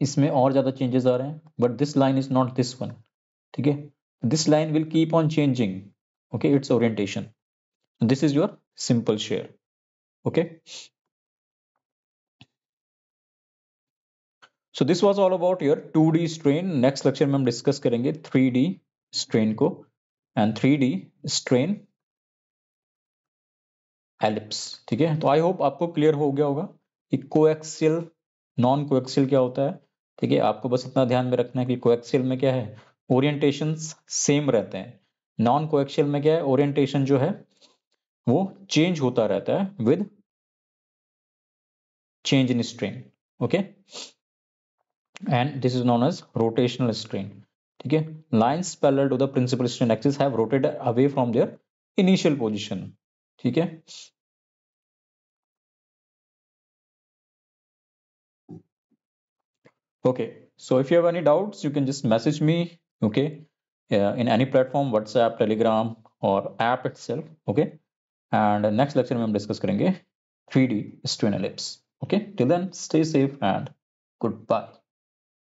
Speaker 1: इसमें और ज़्यादा चेंजेस आ रहे हैं but this line is not this one ठीक है this line will keep on changing okay its orientation this is your simple shear okay so this was all about your two D strain next lecture में हम discuss करेंगे three D strain को and three D strain ellipse ठीक है तो I hope आपको clear हो गया होगा कि कोएक्सियल नॉन कोएक्सियल क्या होता है ठीक है आपको बस इतना ध्यान में रखना है कि कोएक्सियल में क्या है ओरिएंटेशन सेम रहते हैं नॉन कोएक्शियल में क्या है ओरिएंटेशन जो है वो चेंज होता रहता है with change in strain okay and this is known as rotational strain Okay. Lines parallel to the principal principal axis have rotated away from their initial position. okay okay so if you have any doubts you can just message me okay uh, in any platform whatsapp telegram or app itself okay and next lecture we will discuss 3d strain ellipse okay till then stay safe and goodbye